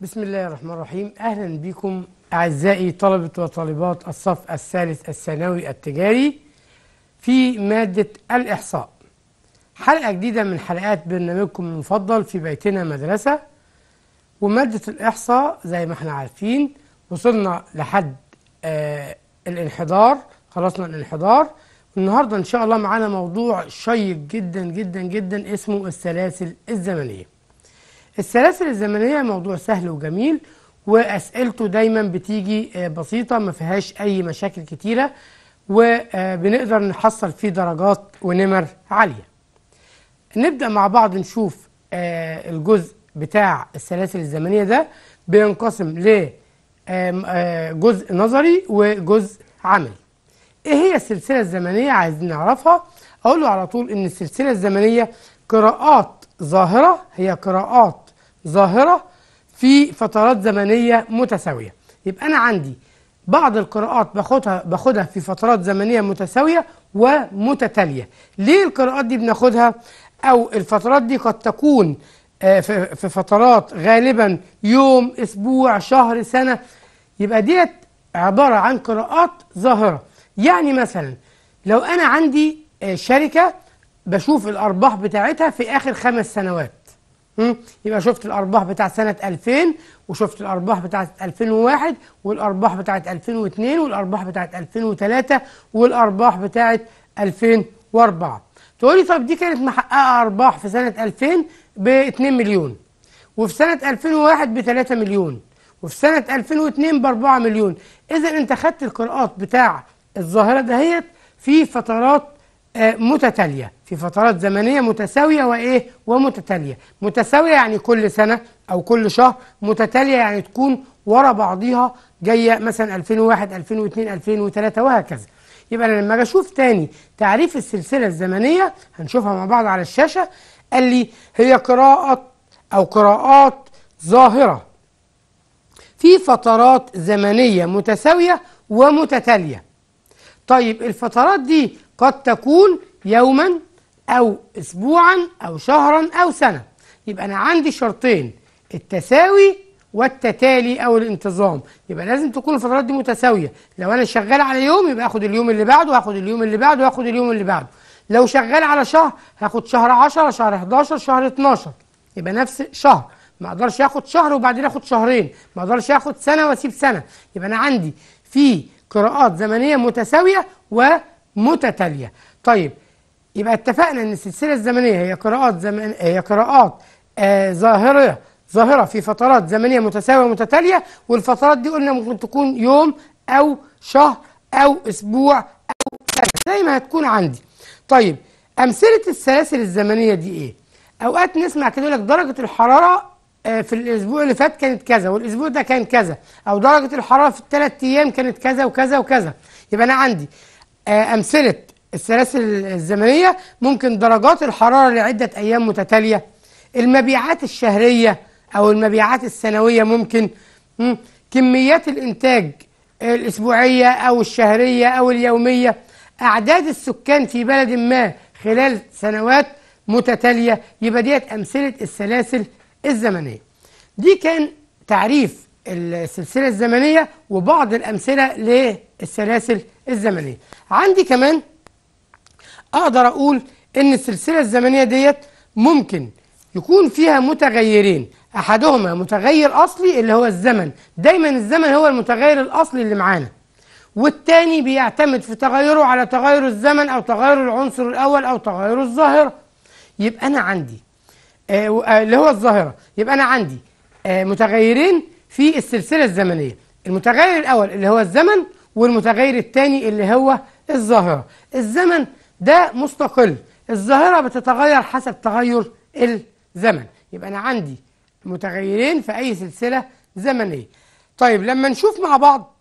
بسم الله الرحمن الرحيم أهلا بكم أعزائي طلبة وطالبات الصف الثالث الثانوي التجاري في مادة الإحصاء حلقة جديدة من حلقات برنامجكم المفضل في بيتنا مدرسة ومادة الإحصاء زي ما احنا عارفين وصلنا لحد آه الانحدار خلصنا الانحدار النهاردة إن شاء الله معانا موضوع شيق جدا جدا جدا اسمه السلاسل الزمنية السلاسل الزمنية موضوع سهل وجميل وأسئلته دايما بتيجي آه، بسيطة ما فيهاش أي مشاكل كتيرة وبنقدر آه، نحصل فيه درجات ونمر عالية نبدأ مع بعض نشوف آه، الجزء بتاع السلاسل الزمنية ده بينقسم لجزء نظري وجزء عملي ايه هي السلسلة الزمنية عايزين نعرفها اقول له على طول ان السلسلة الزمنية قراءات ظاهرة هي قراءات ظاهرة في فترات زمنية متساوية يبقى أنا عندي بعض القراءات باخدها باخدها في فترات زمنية متساوية ومتتالية ليه القراءات دي بناخدها أو الفترات دي قد تكون آه، في فترات غالبا يوم أسبوع شهر سنة يبقى ديت عبارة عن قراءات ظاهرة يعني مثلا لو أنا عندي آه، شركة بشوف الأرباح بتاعتها في آخر خمس سنوات يبقى شفت الارباح بتاعت سنه 2000 وشفت الارباح بتاعت 2001 والارباح بتاعت 2002 والارباح بتاعت 2003 والارباح بتاعت 2004 تقول لي طب دي كانت محققه ارباح في سنه 2000 ب 2 مليون وفي سنه 2001 ب 3 مليون وفي سنه 2002 ب 4 مليون اذا انت خدت القراءات بتاع الظاهره دهيت في فترات آه، متتالية في فترات زمنية متساوية وإيه ومتتالية متساوية يعني كل سنة أو كل شهر متتالية يعني تكون ورا بعضيها جاية مثلا 2001 2002 2003 وهكذا يبقى أنا لما أجي أشوف تاني تعريف السلسلة الزمنية هنشوفها مع بعض على الشاشة قال لي هي قراءة أو قراءات ظاهرة في فترات زمنية متساوية ومتتالية طيب الفترات دي قد تكون يوما أو أسبوعا أو شهرا أو سنة يبقى أنا عندي شرطين التساوي والتتالي أو الانتظام يبقى لازم تكون الفترات دي متساوية لو أنا شغال على يوم يبقى آخد اليوم اللي بعده وآخد اليوم اللي بعده وآخد اليوم اللي بعده لو شغال على شهر هاخد شهر 10 شهر 11 شهر 12 يبقى نفس شهر ما اقدرش اخد شهر وبعدين اخد شهرين ما اقدرش اخد سنه واسيب سنه يبقى انا عندي في قراءات زمنيه متساويه و متتالية طيب يبقى اتفقنا ان السلسلة الزمنية هي قراءات زمن هي قراءات آه ظاهرة ظاهرة في فترات زمنية متساوية متتالية والفترات دي قلنا ممكن تكون يوم أو شهر أو أسبوع أو سنة زي ما هتكون عندي طيب أمثلة السلاسل الزمنية دي إيه؟ أوقات نسمع كده يقول لك درجة الحرارة آه، في الأسبوع اللي فات كانت كذا والأسبوع ده كان كذا أو درجة الحرارة في الثلاث أيام كانت كذا وكذا وكذا يبقى أنا عندي آه، أمثلة السلاسل الزمنية ممكن درجات الحرارة لعدة أيام متتالية المبيعات الشهرية أو المبيعات السنوية ممكن كميات الإنتاج الأسبوعية أو الشهرية أو اليومية أعداد السكان في بلد ما خلال سنوات متتالية يبقى ديت أمثلة السلاسل الزمنية دي كان تعريف السلسلة الزمنية وبعض الأمثلة للسلاسل الزمنية عندي كمان أقدر أقول إن السلسلة الزمنية ديت ممكن يكون فيها متغيرين أحدهما متغير أصلي اللي هو الزمن دايما الزمن هو المتغير الأصلي اللي معانا والتاني بيعتمد في تغيره على تغير الزمن أو تغير العنصر الأول أو تغير الظاهرة يبقى أنا عندي آه, آه، اللي هو الظاهرة يبقى أنا عندي آه متغيرين في السلسلة الزمنية المتغير الأول اللي هو الزمن والمتغير الثاني اللي هو الظاهرة الزمن ده مستقل الظاهرة بتتغير حسب تغير الزمن يبقى أنا عندي متغيرين في أي سلسلة زمنية طيب لما نشوف مع بعض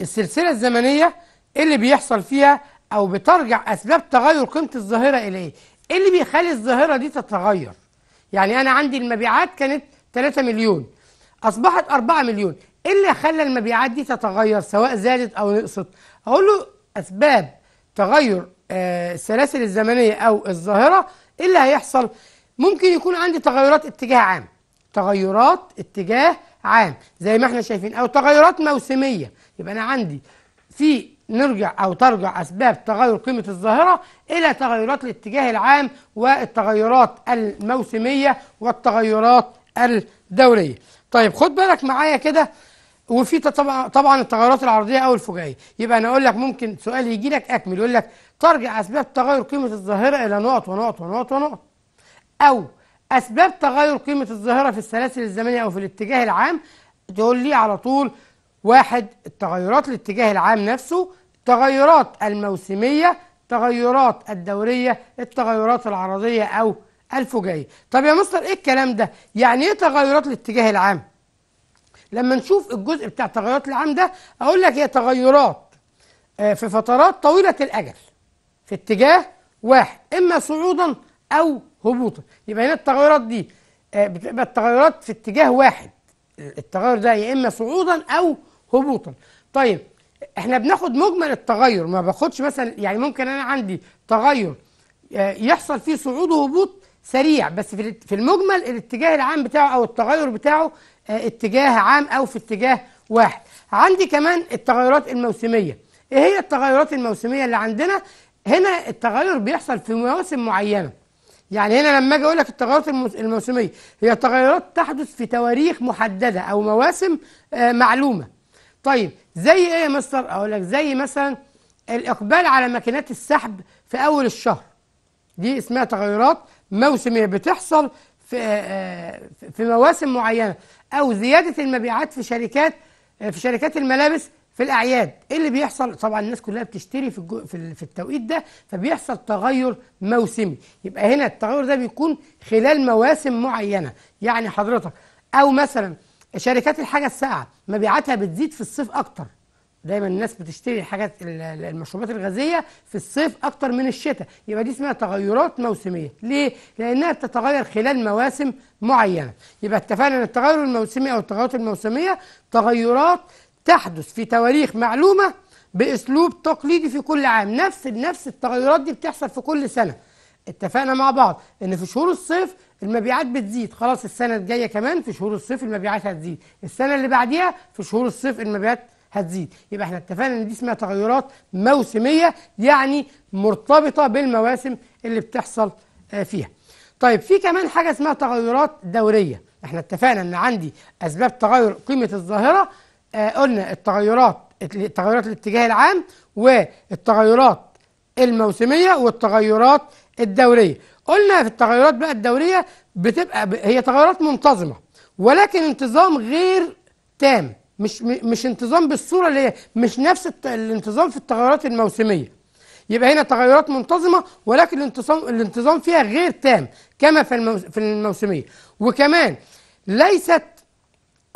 السلسلة الزمنية إيه اللي بيحصل فيها أو بترجع أسباب تغير قيمة الظاهرة إلى إيه؟, إيه اللي بيخلي الظاهرة دي تتغير يعني أنا عندي المبيعات كانت 3 مليون أصبحت 4 مليون إيه اللي خلى المبيعات دي تتغير سواء زادت أو نقصت أقول له أسباب تغير آه، السلاسل الزمنية أو الظاهرة إيه اللي هيحصل ممكن يكون عندي تغيرات اتجاه عام تغيرات اتجاه عام زي ما احنا شايفين أو تغيرات موسمية يبقى أنا عندي في نرجع أو ترجع أسباب تغير قيمة الظاهرة إلى تغيرات الاتجاه العام والتغيرات الموسمية والتغيرات الدورية طيب خد بالك معايا كده وفي طبعا طبعا التغيرات العرضيه او الفجائيه يبقى انا اقول لك ممكن سؤال يجي لك اكمل يقول لك ترجع اسباب تغير قيمه الظاهره الى نقط ونقط ونقط ونقط او اسباب تغير قيمه الظاهره في السلاسل الزمنيه او في الاتجاه العام تقول لي على طول واحد التغيرات الاتجاه العام نفسه التغيرات الموسميه التغيرات الدوريه التغيرات العرضيه او ألف وجاي طب يا مستر إيه الكلام ده؟ يعني إيه تغيرات الاتجاه العام؟ لما نشوف الجزء بتاع تغيرات العام ده أقول لك هي تغيرات آه، في فترات طويلة الأجل في اتجاه واحد إما صعودا أو هبوطا يبقى هنا التغيرات دي آه، بتبقى التغيرات في اتجاه واحد التغير ده يا إما صعودا أو هبوطا طيب احنا بناخد مجمل التغير ما باخدش مثلا يعني ممكن انا عندي تغير آه، يحصل فيه صعود وهبوط سريع بس في المجمل الاتجاه العام بتاعه او التغير بتاعه آه، اتجاه عام او في اتجاه واحد عندي كمان التغيرات الموسميه ايه هي التغيرات الموسميه اللي عندنا هنا التغير بيحصل في مواسم معينه يعني هنا لما اجي اقول لك التغيرات الموسميه هي تغيرات تحدث في تواريخ محدده او مواسم آه، معلومه طيب زي ايه يا مستر اقول لك زي مثلا الاقبال على ماكينات السحب في اول الشهر دي اسمها تغيرات موسمية بتحصل في آه، آه، في مواسم معينة أو زيادة المبيعات في شركات آه، في شركات الملابس في الأعياد إيه اللي بيحصل طبعا الناس كلها بتشتري في في, في التوقيت ده فبيحصل تغير موسمي يبقى هنا التغير ده بيكون خلال مواسم معينة يعني حضرتك أو مثلا شركات الحاجة الساعة مبيعاتها بتزيد في الصيف أكتر دايما الناس بتشتري الحاجات المشروبات الغازيه في الصيف اكتر من الشتاء يبقى دي اسمها تغيرات موسميه ليه لانها بتتغير خلال مواسم معينه يبقى اتفقنا ان التغير الموسمي او التغيرات الموسميه تغيرات تحدث في تواريخ معلومه باسلوب تقليدي في كل عام نفس نفس التغيرات دي بتحصل في كل سنه اتفقنا مع بعض ان في شهور الصيف المبيعات بتزيد خلاص السنه الجايه كمان في شهور الصيف المبيعات هتزيد السنه اللي بعديها في شهور الصيف المبيعات هتزيد يبقى احنا اتفقنا ان دي اسمها تغيرات موسميه يعني مرتبطه بالمواسم اللي بتحصل آه، فيها طيب في كمان حاجه اسمها تغيرات دوريه احنا اتفقنا ان عندي اسباب تغير قيمه الظاهره آه قلنا التغيرات تغيرات الاتجاه العام والتغيرات الموسميه والتغيرات الدوريه قلنا في التغيرات بقى الدوريه بتبقى هي تغيرات منتظمه ولكن انتظام غير تام مش مش انتظام بالصوره اللي هي مش نفس الانتظام في التغيرات الموسميه يبقى هنا تغيرات منتظمه ولكن الانتظام الانتظام فيها غير تام كما في في الموسميه وكمان ليست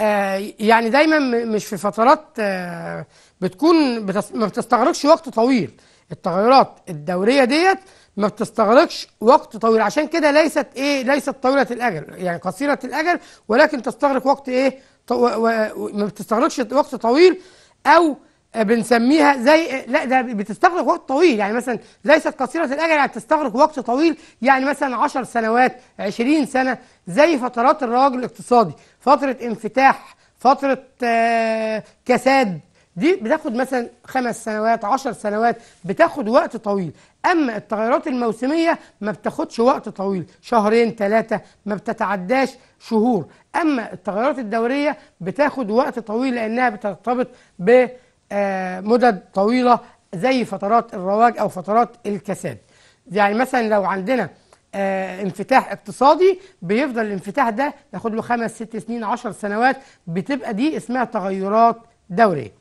آه يعني دايما مش في فترات آه بتكون بتس ما بتستغرقش وقت طويل التغيرات الدوريه ديت ما بتستغرقش وقت طويل عشان كده ليست ايه ليست طويله الاجل يعني قصيره الاجل ولكن تستغرق وقت ايه وما بتستغرقش وقت طويل او بنسميها زي لا ده بتستغرق وقت طويل يعني مثلا ليست قصيرة الأجل يعني بتستغرق وقت طويل يعني مثلا 10 سنوات 20 سنة زي فترات الرواج الاقتصادي فترة انفتاح فترة آه، كساد دي بتاخد مثلا خمس سنوات 10 سنوات بتاخد وقت طويل اما التغيرات الموسميه ما بتاخدش وقت طويل شهرين ثلاثه ما بتتعداش شهور اما التغيرات الدوريه بتاخد وقت طويل لانها بترتبط بمدد آه، طويله زي فترات الرواج او فترات الكساد يعني مثلا لو عندنا آه انفتاح اقتصادي بيفضل الانفتاح ده ياخد له خمس ست سنين عشر سنوات بتبقى دي اسمها تغيرات دورية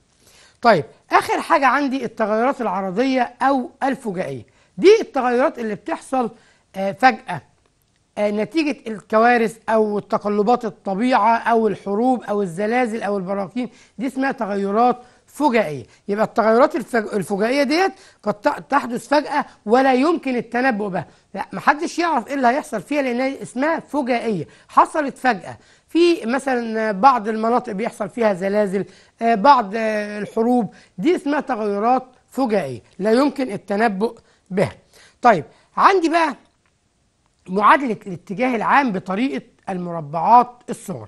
طيب آخر حاجة عندي التغيرات العرضية أو الفجائية دي التغيرات اللي بتحصل آه، فجأة آه، نتيجة الكوارث أو تقلبات الطبيعة أو الحروب أو الزلازل أو البراكين دي اسمها تغيرات فجائية يبقى التغيرات الفجائية ديت قد تحدث فجأة ولا يمكن التنبؤ بها لا محدش يعرف ايه اللي هيحصل فيها لان اسمها فجائية حصلت فجأة في مثلا بعض المناطق بيحصل فيها زلازل آه، بعض الحروب دي اسمها تغيرات فجائية لا يمكن التنبؤ بها طيب عندي بقى معادلة الاتجاه العام بطريقة المربعات الصغرى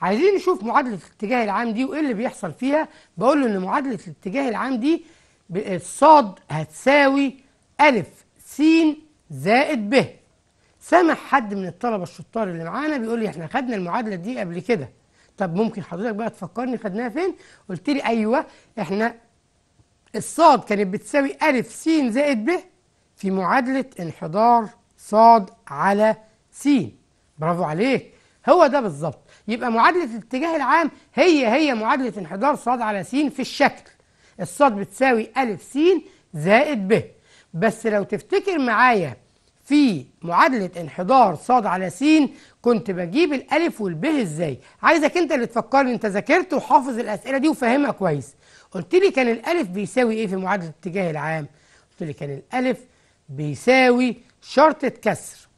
عايزين نشوف معادلة الاتجاه العام دي وإيه اللي بيحصل فيها بقول له إن معادلة الاتجاه العام دي الصاد هتساوي ألف س زائد ب سمح حد من الطلبة الشطار اللي معانا بيقول لي إحنا خدنا المعادلة دي قبل كده طب ممكن حضرتك بقى تفكرني خدناها فين؟ قلت لي أيوه إحنا الصاد كانت بتساوي ألف س زائد ب في معادلة انحدار صاد على س برافو عليك هو ده بالظبط يبقى معادلة الاتجاه العام هي هي معادلة انحدار صاد على س في الشكل الصاد بتساوي ألف س زائد ب بس لو تفتكر معايا في معادلة انحدار صاد على س كنت بجيب الألف والب إزاي عايزك أنت اللي تفكرني أنت ذاكرت وحافظ الأسئلة دي وفاهمها كويس قلت لي كان الألف بيساوي إيه في معادلة الاتجاه العام قلت لي كان الألف بيساوي شرطة كسر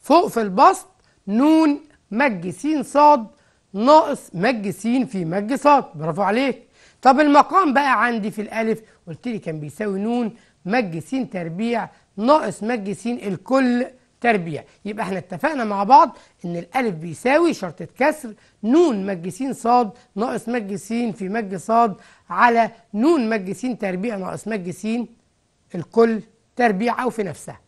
فوق في البسط نون مج س ص ناقص مج س في مج ص برافو عليك طب المقام بقى عندي في الألف قلت لي كان بيساوي نون مج س تربيع ناقص مج س الكل تربيع يبقى احنا اتفقنا مع بعض ان الالف بيساوي شرطة كسر نون مج س ص ناقص مج س في مج ص على نون مج س تربيع ناقص مج س الكل تربيع أو في نفسها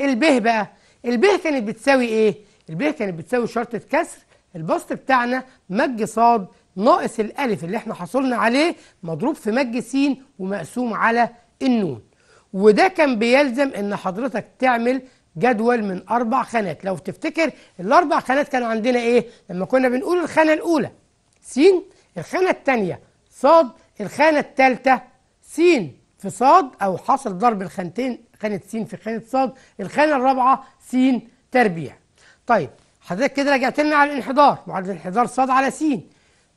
الب بقى الب كانت بتساوي إيه؟ الب كانت بتساوي شرطة كسر البسط بتاعنا مج ص ناقص الألف اللي احنا حصلنا عليه مضروب في مج س ومقسوم على النون وده كان بيلزم إن حضرتك تعمل جدول من أربع خانات لو تفتكر الأربع خانات كانوا عندنا إيه؟ لما كنا بنقول الخانة الأولى س الخانة الثانية ص الخانة الثالثة سين في صاد أو حصل ضرب الخانتين خانة سين في خانة صاد الخانة الرابعة سين تربيع طيب حضرتك كده رجعت لنا على الانحدار معادلة الانحدار صاد على سين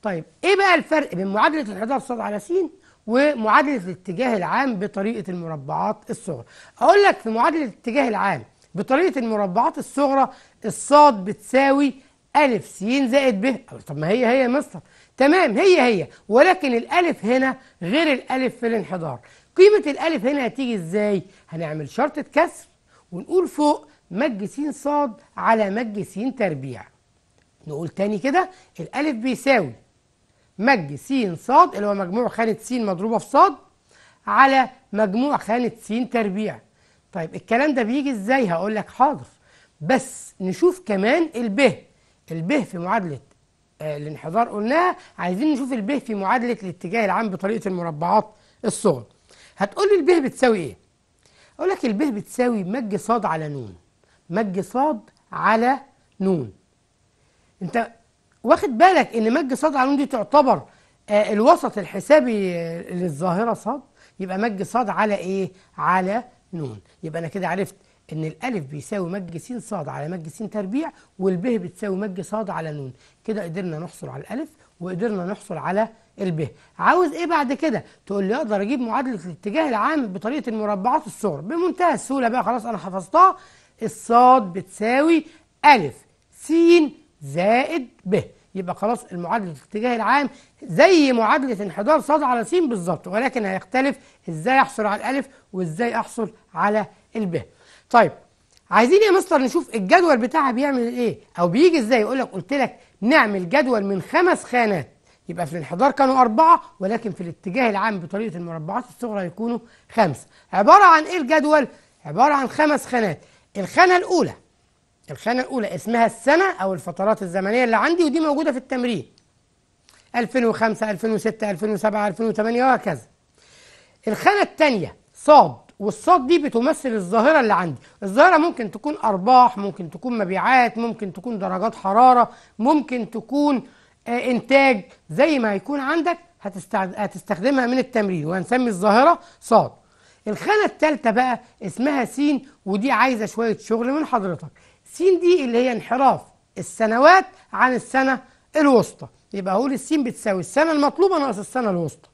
طيب ايه بقى الفرق بين معادلة الانحدار صاد على سين ومعادلة الاتجاه العام بطريقة المربعات الصغرى اقول لك في معادلة الاتجاه العام بطريقة المربعات الصغرى الصاد بتساوي أ س زائد ب طب ما هي هي يا مستر تمام هي هي ولكن الألف هنا غير الألف في الانحدار قيمة الألف هنا هتيجي إزاي؟ هنعمل شرطة كسر ونقول فوق مج س ص على مج س تربيع نقول تاني كده الألف بيساوي مج س ص اللي هو مجموع خانة س مضروبة في ص على مجموع خانة س تربيع طيب الكلام ده بيجي إزاي؟ هقول لك حاضر بس نشوف كمان ال ب ال ب في معادلة الانحدار آه، قلناها عايزين نشوف الب في معادلة الاتجاه العام بطريقة المربعات الصغر هتقول لي الب بتساوي ايه؟ اقول لك الب بتساوي مج ص على نون مج ص على نون انت واخد بالك ان مج ص على نون دي تعتبر آه، الوسط الحسابي آه، للظاهرة ص يبقى مج ص على ايه؟ على نون يبقى انا كده عرفت ان الالف بيساوي مج س ص على مج س تربيع والب بتساوي مج ص على ن كده قدرنا نحصل على الالف وقدرنا نحصل على الب عاوز ايه بعد كده تقول لي اقدر اجيب معادله الاتجاه العام بطريقه المربعات الصغر بمنتهى السهوله بقى خلاص انا حفظتها الصاد بتساوي الف س زائد ب يبقى خلاص المعادله الاتجاه العام زي معادله انحدار ص على س بالظبط ولكن هيختلف ازاي احصل على الالف وازاي احصل على الب طيب عايزين يا مستر نشوف الجدول بتاعها بيعمل ايه او بيجي ازاي يقول لك قلت لك نعمل جدول من خمس خانات يبقى في الانحدار كانوا أربعة ولكن في الاتجاه العام بطريقة المربعات الصغرى يكونوا خمسة عبارة عن إيه الجدول؟ عبارة عن خمس خانات الخانة الأولى الخانة الأولى اسمها السنة أو الفترات الزمنية اللي عندي ودي موجودة في التمرين 2005 2006 2007 2008 وهكذا الخانة الثانية صاب والصاد دي بتمثل الظاهرة اللي عندي الظاهرة ممكن تكون أرباح ممكن تكون مبيعات ممكن تكون درجات حرارة ممكن تكون آه، إنتاج زي ما هيكون عندك هتستخدمها من التمرين وهنسمي الظاهرة صاد الخانة الثالثه بقى اسمها س ودي عايزة شوية شغل من حضرتك س دي اللي هي انحراف السنوات عن السنة الوسطى يبقى أقول السين بتساوي السنة المطلوبة ناقص السنة الوسطى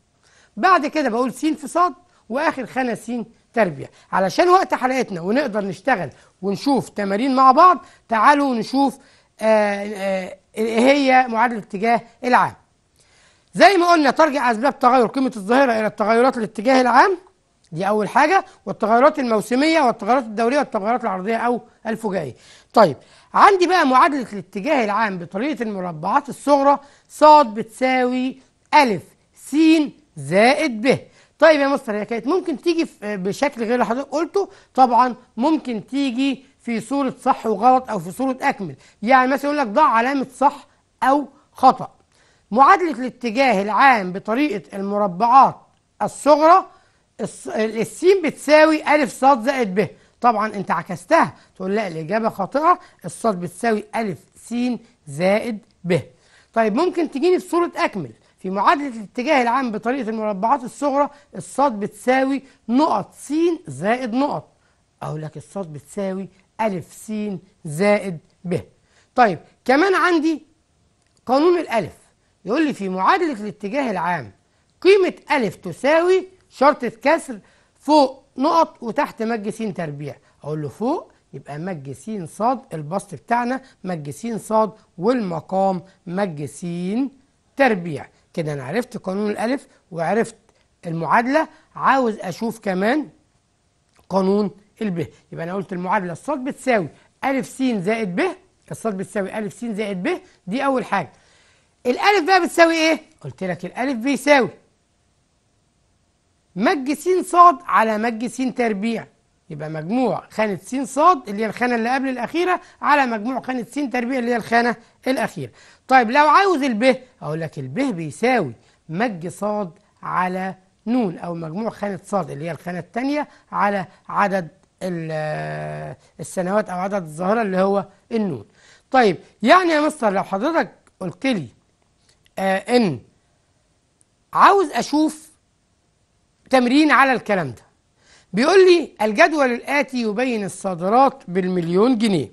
بعد كده بقول س في صاد وآخر خانة س تربية علشان وقت حلقتنا ونقدر نشتغل ونشوف تمارين مع بعض تعالوا نشوف آآ آه، آآ آه، هي معادلة الاتجاه العام زي ما قلنا ترجع أسباب تغير قيمة الظاهرة إلى التغيرات الاتجاه العام دي أول حاجة والتغيرات الموسمية والتغيرات الدورية والتغيرات العرضية أو الفجائية طيب عندي بقى معادلة الاتجاه العام بطريقة المربعات الصغرى ص بتساوي أ س زائد ب طيب يا مستر هي كانت ممكن تيجي بشكل غير اللي حضرتك قلته طبعا ممكن تيجي في صورة صح وغلط أو في صورة أكمل يعني مثلا يقول لك ضع علامة صح أو خطأ معادلة الاتجاه العام بطريقة المربعات الصغرى السين بتساوي ا ص زائد ب طبعا أنت عكستها تقول لا الإجابة خاطئة الصاد بتساوي ا س زائد ب طيب ممكن تجيني في صورة أكمل في معادلة الاتجاه العام بطريقة المربعات الصغرى الصاد بتساوي نقط س زائد نقط أقول لك الصاد بتساوي أ س زائد ب طيب كمان عندي قانون الألف يقول لي في معادلة الاتجاه العام قيمة أ تساوي شرطة كسر فوق نقط وتحت مج س تربيع أقول له فوق يبقى مج س ص البسط بتاعنا مج س ص والمقام مج س تربيع كده أنا عرفت قانون الألف وعرفت المعادلة عاوز أشوف كمان قانون الب يبقى أنا قلت المعادلة الصاد بتساوي ألف س زائد ب الصاد بتساوي ألف س زائد ب دي أول حاجة الألف بقى بتساوي إيه؟ قلت لك الألف بيساوي مج س صاد على مج س تربيع يبقى مجموع خانة س ص اللي هي الخانة اللي قبل الأخيرة على مجموع خانة س تربيع اللي هي الخانة الأخيرة طيب لو عاوز الب أقول لك الب بيساوي مج ص على ن أو مجموع خانة ص اللي هي الخانة الثانية على عدد آه، السنوات أو عدد الظاهرة اللي هو النون طيب يعني يا مستر لو حضرتك قلت لي آه إن عاوز أشوف تمرين على الكلام ده بيقول لي الجدول الآتي يبين الصادرات بالمليون جنيه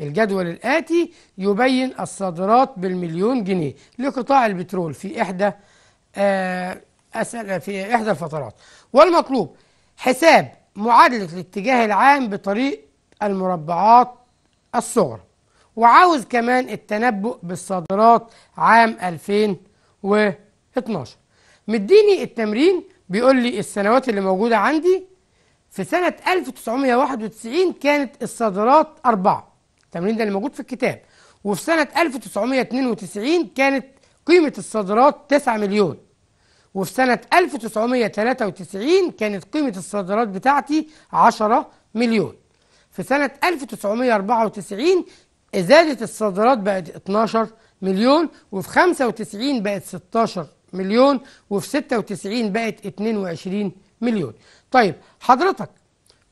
الجدول الآتي يبين الصادرات بالمليون جنيه لقطاع البترول في إحدى آه، أسأل في إحدى الفترات والمطلوب حساب معادلة الاتجاه العام بطريق المربعات الصغرى وعاوز كمان التنبؤ بالصادرات عام 2012 مديني التمرين بيقول لي السنوات اللي موجودة عندي في سنة 1991 كانت الصادرات أربعة التمرين ده اللي موجود في الكتاب وفي سنة 1992 كانت قيمة الصادرات 9 مليون وفي سنة 1993 كانت قيمة الصادرات بتاعتي 10 مليون في سنة 1994 زادت الصادرات بقت 12 مليون وفي 95 بقت 16 مليون وفي 96 بقت 22 مليون طيب حضرتك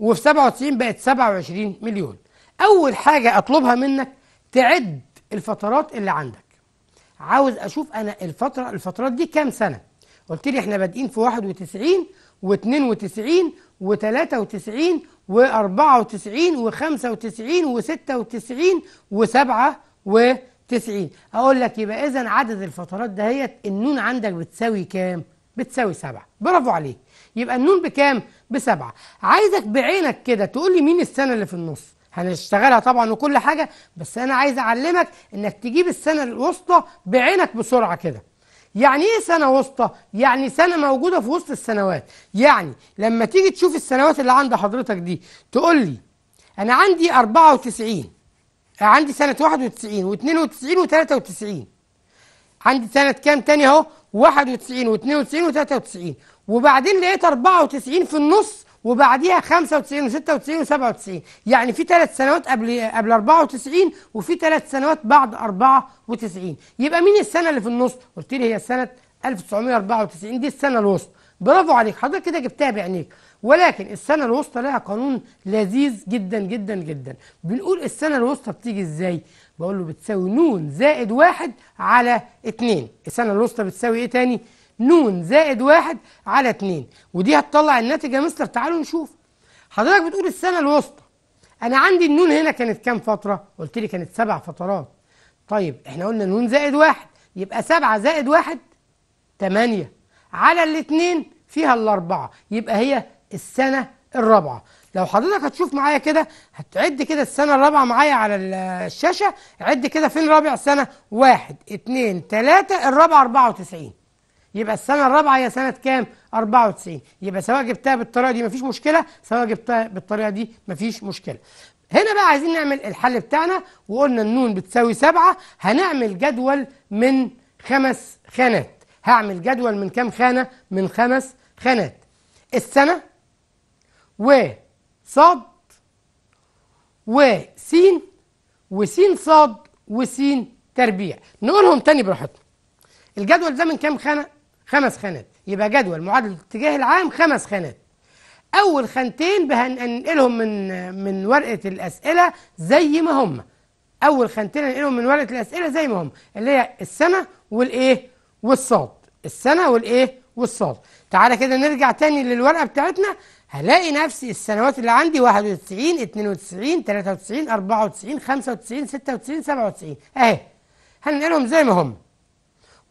وفي 97 بقت 27 مليون اول حاجه اطلبها منك تعد الفترات اللي عندك عاوز اشوف انا الفتره الفترات دي كام سنه قلت لي احنا بادئين في 91 و92 و93 و94 و95 و96 و97 اقول لك يبقى اذا عدد الفترات دهيت النون عندك بتساوي كام بتساوي سبعة برافو عليك يبقى النون بكام بسبعة عايزك بعينك كده تقول لي مين السنة اللي في النص هنشتغلها طبعا وكل حاجة بس أنا عايز أعلمك إنك تجيب السنة الوسطى بعينك بسرعة كده يعني ايه سنة وسطى؟ يعني سنة موجودة في وسط السنوات، يعني لما تيجي تشوف السنوات اللي عند حضرتك دي تقول لي أنا عندي 94 عندي سنة 91 و92 و93 عندي سنة كام تاني أهو؟ 91 و92 و93 وبعدين لقيت 94 في النص وبعديها 95 و96 و97 يعني في ثلاث سنوات قبل قبل 94 وفي ثلاث سنوات بعد 94 يبقى مين السنه اللي في النص؟ قلت لي هي سنه 1994 دي السنه الوسطى برافو عليك حضرتك كده جبتها بعينيك ولكن السنة الوسطى لها قانون لذيذ جدا جدا جدا بنقول السنة الوسطى بتيجي ازاي بقول له بتساوي نون زائد واحد على اتنين السنة الوسطى بتساوي ايه تاني ن زائد واحد على اتنين ودي هتطلع الناتج يا مستر تعالوا نشوف حضرتك بتقول السنة الوسطى أنا عندي النون هنا كانت كام فترة؟ قلت لي كانت سبع فترات طيب احنا قلنا نون زائد واحد يبقى سبعة زائد واحد تمانية على الاتنين فيها الأربعة يبقى هي السنة الرابعة لو حضرتك هتشوف معايا كده هتعد كده السنة الرابعة معايا على الشاشة عد كده فين رابع سنة واحد اتنين تلاتة الرابعة أربعة وتسعين يبقى السنة الرابعة هي سنة كام؟ 94 يبقى سواء جبتها بالطريقة دي مفيش مشكلة سواء جبتها بالطريقة دي مفيش مشكلة هنا بقى عايزين نعمل الحل بتاعنا وقلنا النون بتساوي سبعة هنعمل جدول من خمس خانات هعمل جدول من كام خانة؟ من خمس خانات السنة و صاد س ص صاد س تربيع نقولهم تاني براحتنا الجدول ده من كام خانة؟ خمس خانات يبقى جدول معادلة الاتجاه العام خمس خانات أول خانتين هننقلهم من من ورقة الأسئلة زي ما هم أول خانتين هننقلهم من ورقة الأسئلة زي ما هم اللي هي السنة والإيه والصاد السنة والإيه والصاد تعالى كده نرجع تاني للورقة بتاعتنا هلاقي نفسي السنوات اللي عندي 91 92 93 94 95 96 97 اهي هننقلهم زي ما هم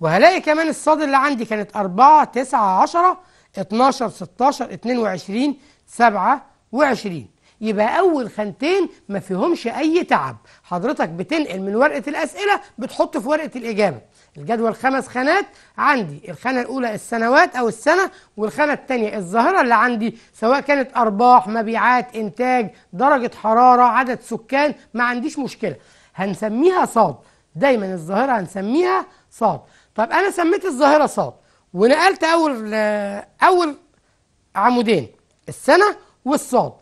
وهلاقي كمان الصاد اللي عندي كانت 4 9 10 12 16 22 27 يبقى أول خانتين ما فيهمش أي تعب حضرتك بتنقل من ورقة الأسئلة بتحط في ورقة الإجابة الجدول خمس خانات عندي الخانة الأولى السنوات أو السنة والخانة الثانية الظاهرة اللي عندي سواء كانت أرباح مبيعات إنتاج درجة حرارة عدد سكان ما عنديش مشكلة هنسميها صاد دايما الظاهرة هنسميها صاد طب انا سميت الظاهره صاد ونقلت اول اول عمودين السنه والصاد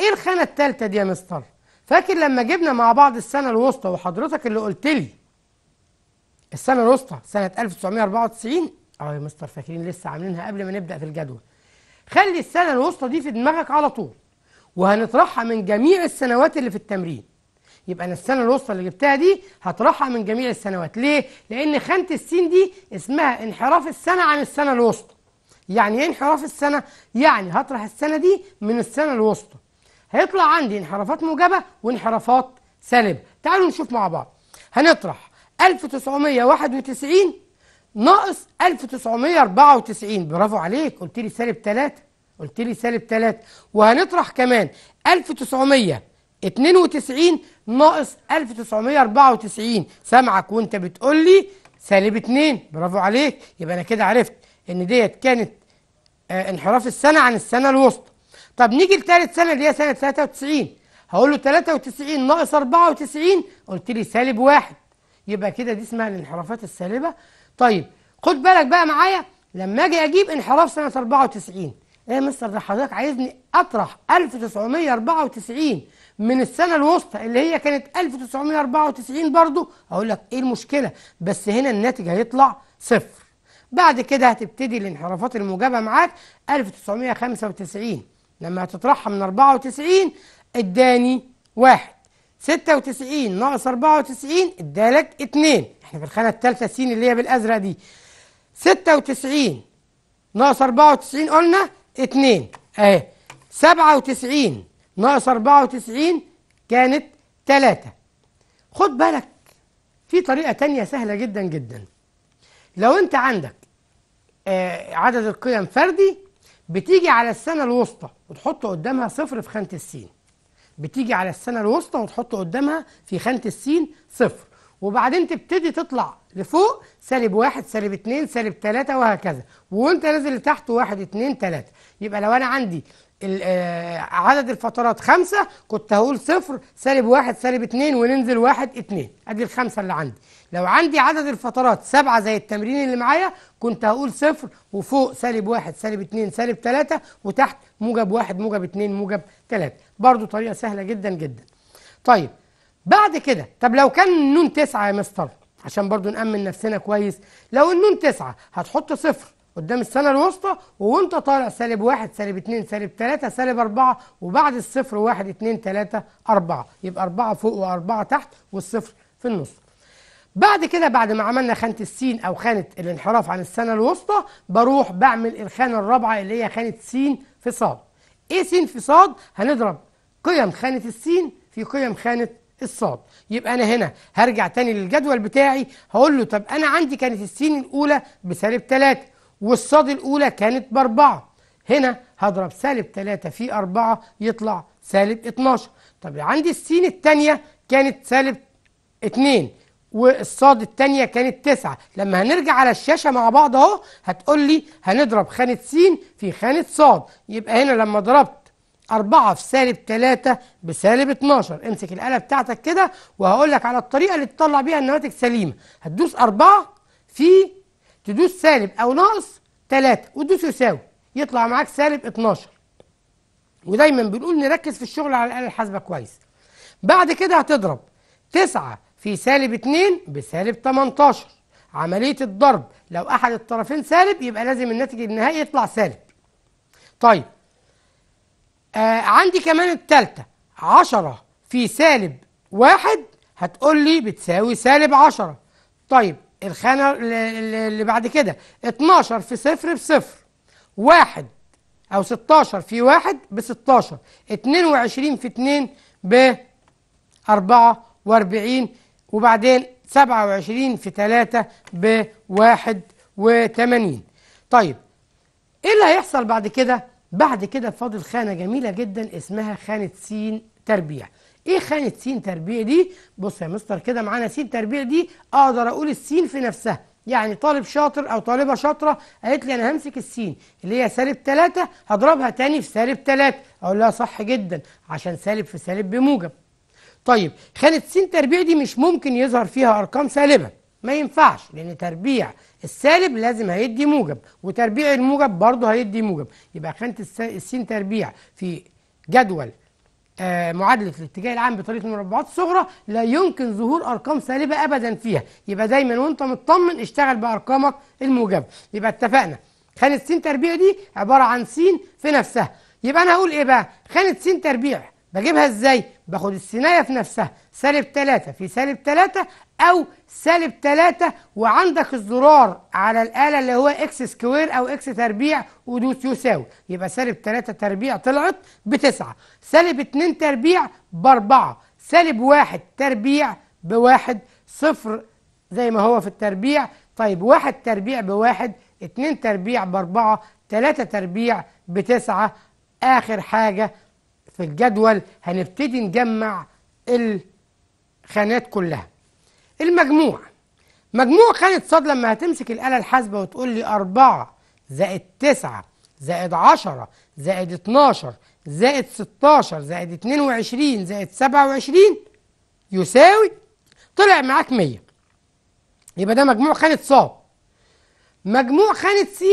ايه الخانه الثالثه دي يا مستر فاكر لما جبنا مع بعض السنه الوسطى وحضرتك اللي قلت لي السنه الوسطى سنه 1994 اه يا مستر فاكرين لسه عاملينها قبل ما نبدا في الجدول خلي السنه الوسطى دي في دماغك على طول وهنطرحها من جميع السنوات اللي في التمرين يبقى انا السنه الوسطى اللي جبتها دي هطرحها من جميع السنوات ليه لان خانه السين دي اسمها انحراف السنه عن السنه الوسطى يعني ايه انحراف السنه يعني هطرح السنه دي من السنه الوسطى هيطلع عندي انحرافات موجبه وانحرافات سالبه تعالوا نشوف مع بعض هنطرح 1991 ناقص 1994 برافو عليك قلت لي سالب 3 قلت لي سالب 3 وهنطرح كمان 1900 92 ناقص 1994 سامعك وانت بتقول لي سالب 2 برافو عليك يبقى انا كده عرفت ان ديت كانت آه، انحراف السنه عن السنه الوسطى طب نيجي لثالث سنه اللي هي سنه 93 هقول له 93 ناقص 94 قلت لي سالب 1 يبقى كده دي اسمها الانحرافات السالبه طيب خد بالك بقى معايا لما اجي اجيب انحراف سنه 94 ايه يا مستر ده حضرتك عايزني اطرح 1994 من السنة الوسطى اللي هي كانت 1994 برضو أقول لك إيه المشكلة بس هنا الناتج هيطلع صفر بعد كده هتبتدي الانحرافات الموجبة معاك 1995 لما هتطرحها من 94 اداني واحد 96 ناقص 94 ادالك اتنين احنا في الخانه الثالثه س اللي هي بالازرق دي 96 ناقص 94 قلنا اتنين اهي 97 ناقص 94 كانت 3 خد بالك في طريقة تانية سهلة جدا جدا لو انت عندك آه عدد القيم فردي بتيجي على السنة الوسطى وتحط قدامها صفر في خانة السين بتيجي على السنة الوسطى وتحط قدامها في خانة السين صفر وبعدين تبتدي تطلع لفوق سالب واحد سالب اتنين سالب تلاتة وهكذا وانت نازل لتحت واحد اتنين تلاتة يبقى لو انا عندي آه، عدد الفترات خمسة كنت هقول صفر سالب واحد سالب اتنين وننزل واحد اتنين ادي الخمسة اللي عندي لو عندي عدد الفترات سبعة زي التمرين اللي معايا كنت هقول صفر وفوق سالب واحد سالب اتنين سالب تلاتة وتحت موجب واحد موجب اتنين موجب تلاتة برضو طريقة سهلة جدا جدا طيب بعد كده طب لو كان النون تسعة يا مستر عشان برضو نأمن نفسنا كويس لو النون تسعة هتحط صفر قدام السنة الوسطى وانت طالع سالب واحد سالب اتنين سالب تلاتة سالب اربعة وبعد الصفر واحد اتنين تلاتة اربعة يبقى اربعة فوق واربعة تحت والصفر في النص بعد كده بعد ما عملنا خانة السين أو خانة الانحراف عن السنة الوسطى بروح بعمل الخانة الرابعة اللي هي خانة سين في صاد إيه سين في صاد؟ هنضرب قيم خانة السين في قيم خانة الصاد يبقى أنا هنا هرجع تاني للجدول بتاعي هقول له طب أنا عندي كانت السين الأولى بسالب 3 والصاد الأولى كانت بأربعة هنا هضرب سالب 3 في 4 يطلع سالب 12 طب عندي السين الثانية كانت سالب 2 والصاد الثانية كانت 9 لما هنرجع على الشاشة مع بعض اهو هتقول لي هنضرب خانة س في خانة صاد يبقى هنا لما ضربت 4 في سالب 3 بسالب 12 امسك الآلة بتاعتك كده وهقول لك على الطريقة اللي تطلع بيها النواتج سليمة هتدوس 4 في تدوس سالب أو ناقص 3 وتدوس يساوي يطلع معاك سالب 12 ودايما بنقول نركز في الشغل على الآلة الحاسبة كويس بعد كده هتضرب 9 في سالب 2 بسالب 18 عملية الضرب لو أحد الطرفين سالب يبقى لازم الناتج النهائي يطلع سالب طيب آه عندي كمان الثالثه 10 في سالب واحد هتقول لي بتساوي سالب 10 طيب الخانة اللي بعد كده 12 في صفر بصفر واحد أو 16 في واحد ب 16 22 في 2 ب 44 وبعدين 27 في 3 ب 81 طيب إيه اللي هيحصل بعد كده؟ بعد كده فاضل خانة جميلة جدا اسمها خانة س تربيع ايه خانه س تربيع دي بص يا مستر كده معانا س تربيع دي اقدر اقول السين في نفسها يعني طالب شاطر او طالبه شاطره قالت لي انا همسك السين اللي هي سالب 3 هضربها تاني في سالب 3 اقول لها صح جدا عشان سالب في سالب بموجب طيب خانه س تربيع دي مش ممكن يظهر فيها ارقام سالبه ما ينفعش لان تربيع السالب لازم هيدي موجب وتربيع الموجب برضه هيدي موجب يبقى خانه السين تربيع في جدول آه، معادله الاتجاه العام بطريقه المربعات الصغرى لا يمكن ظهور ارقام سالبه ابدا فيها يبقى دايما وانت مطمن اشتغل بارقامك الموجبه يبقى اتفقنا خانه س تربيع دي عباره عن س في نفسها يبقى انا هقول ايه بقى خانه س تربيع بجيبها ازاي باخد السينايه في نفسها سالب 3 في سالب 3 او سالب 3 وعندك الزرار على الاله اللي هو اكس سكوير او اكس تربيع ودوس يساوي يبقى سالب 3 تربيع طلعت بتسعة سالب 2 تربيع باربعة سالب 1 تربيع بواحد صفر زي ما هو في التربيع طيب 1 تربيع بواحد 2 تربيع باربعة 3 تربيع بتسعة آخر حاجة في الجدول هنبتدي نجمع الخانات كلها المجموع مجموع خانة صاد لما هتمسك الآلة الحاسبة وتقول لي 4 زائد 9 زائد 10 زائد 12 زائد 16 زائد 22 زائد 27 يساوي طلع معاك 100 يبقى ده مجموع خانة صاد مجموع خانة س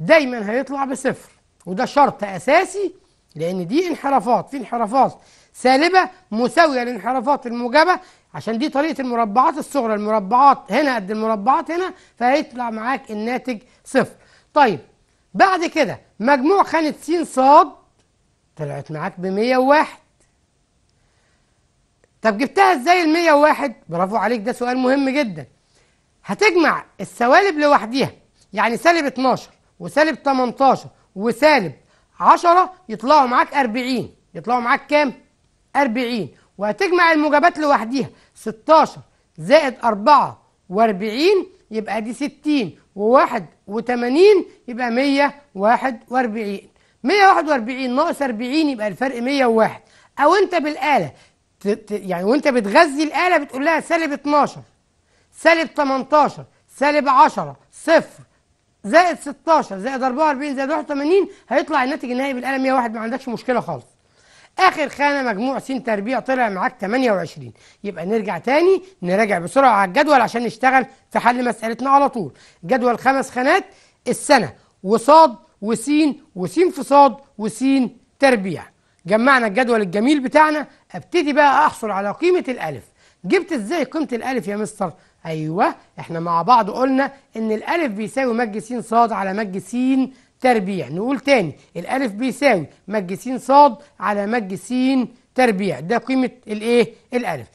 دايما هيطلع بصفر وده شرط أساسي لأن دي انحرافات في انحرافات سالبة مساوية للانحرافات الموجبة عشان دي طريقة المربعات الصغرى المربعات هنا قد المربعات هنا فهيطلع معاك الناتج صفر طيب بعد كده مجموع خانة س ص طلعت معاك ب 101 طب جبتها ازاي ال 101 برافو عليك ده سؤال مهم جدا هتجمع السوالب لوحديها يعني سالب 12 وسالب 18 وسالب 10 يطلعوا معاك 40 يطلعوا معاك كام 40 وهتجمع الموجبات لوحديها 16 زائد 44 يبقى دي 60 و 81 يبقى 141 141 ناقص 40 يبقى الفرق 101 او انت بالاله يعني وانت بتغذي الاله بتقول لها سالب 12 سالب 18 سالب 10 صفر زائد 16 زائد 44 زائد 81 هيطلع الناتج النهائي بالقلم 101 ما عندكش مشكله خالص اخر خانه مجموع س تربيع طلع معاك 28 يبقى نرجع تاني نراجع بسرعه على الجدول عشان نشتغل في حل مسالتنا على طول جدول خمس خانات السنه وصاد وسين وسين في صاد وسين تربيع جمعنا الجدول الجميل بتاعنا ابتدي بقى احصل على قيمه الالف جبت ازاي قيمه الالف يا مستر أيوه إحنا مع بعض قلنا إن الألف بيساوي مج س ص على مج س تربيع نقول تاني الألف بيساوي مج س ص على مج س تربيع ده قيمة الإيه؟ الألف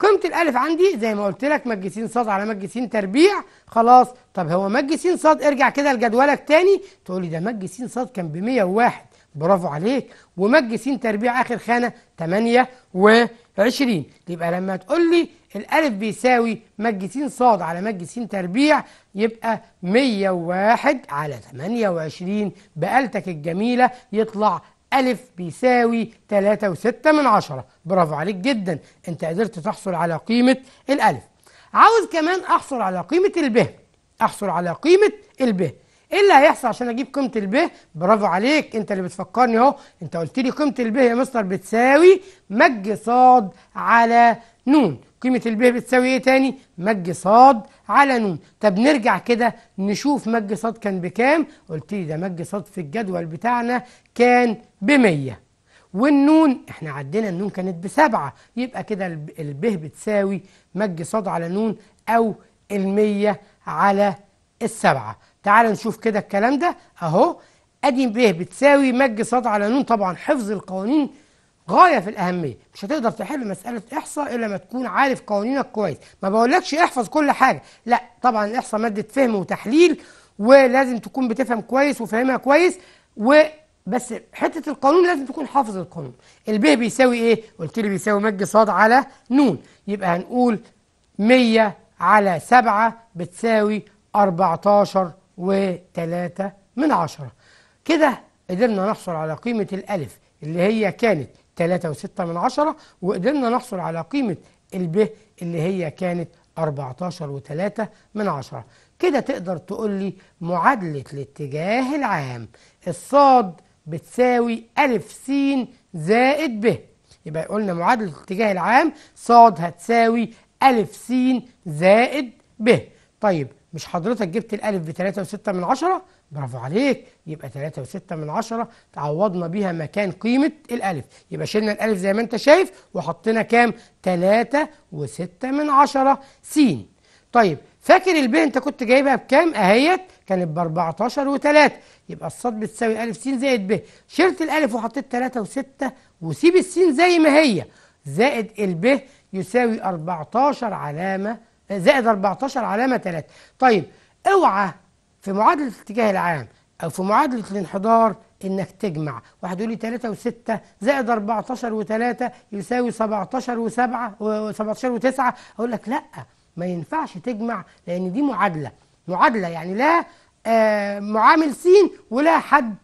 قيمة الألف عندي زي ما قلت لك مج س ص على مج س تربيع خلاص طب هو مج س ص ارجع كده لجدولك تاني تقول لي ده مج س ص كان ب 101 برافو عليك ومج س تربيع آخر خانة 28 يبقى لما تقول لي الألف بيساوي مج س ص على مج س تربيع يبقى 101 على 28 بقالتك الجميلة يطلع ألف بيساوي 3 وستة من عشرة برافو عليك جدا أنت قدرت تحصل على قيمة الألف عاوز كمان أحصل على قيمة الب أحصل على قيمة الب ايه اللي هيحصل عشان اجيب قيمه الب برافو عليك انت اللي بتفكرني اهو انت قلت لي قيمه الب يا مستر بتساوي مج ص على نون قيمة الب بتساوي ايه تاني؟ مج صاد على نون طب نرجع كده نشوف مج صاد كان بكام؟ قلت لي ده مج صاد في الجدول بتاعنا كان بمية والنون احنا عدينا النون كانت بسبعة يبقى كده الب بتساوي مج صاد على نون أو المية على السبعة تعال نشوف كده الكلام ده أهو أدي ب بتساوي مج صاد على نون طبعا حفظ القوانين غايه في الاهميه مش هتقدر تحل مساله احصاء الا ما تكون عارف قوانينك كويس ما بقولكش احفظ كل حاجه لا طبعا الاحصاء ماده فهم وتحليل ولازم تكون بتفهم كويس وفاهمها كويس و بس حته القانون لازم تكون حافظ القانون الب بيساوي ايه قلت لي بيساوي مج ص على ن يبقى هنقول 100 على 7 بتساوي 14 و3 من عشرة كده قدرنا نحصل على قيمة الألف اللي هي كانت 3.6 من عشرة وقدرنا نحصل على قيمة الب اللي هي كانت 14.3 من عشرة كده تقدر تقول لي معادلة الاتجاه العام الصاد بتساوي ألف س زائد ب يبقى قلنا معادلة الاتجاه العام صاد هتساوي ألف س زائد ب طيب مش حضرتك جبت الألف بتلاتة وستة من عشرة برافو عليك يبقى 3 و6 من 10 تعوضنا بيها مكان قيمة الألف يبقى شلنا الألف زي ما أنت شايف وحطينا كام 3 و6 من 10 س طيب فاكر الب أنت كنت جايبها بكام أهيت كانت ب 14 و3 يبقى الصاد بتساوي ألف س زائد ب شلت الألف وحطيت 3 و6 وسيب الس زي ما هي زائد الب يساوي 14 علامة آه، زائد 14 علامة 3 طيب اوعى في معادلة الاتجاه العام أو في معادلة الانحدار إنك تجمع واحد يقول لي 3 و6 زائد 14 و3 يساوي 17 و7 و17 و9 أقول لك لأ ما ينفعش تجمع لأن دي معادلة معادلة يعني لا آه معامل س ولا حد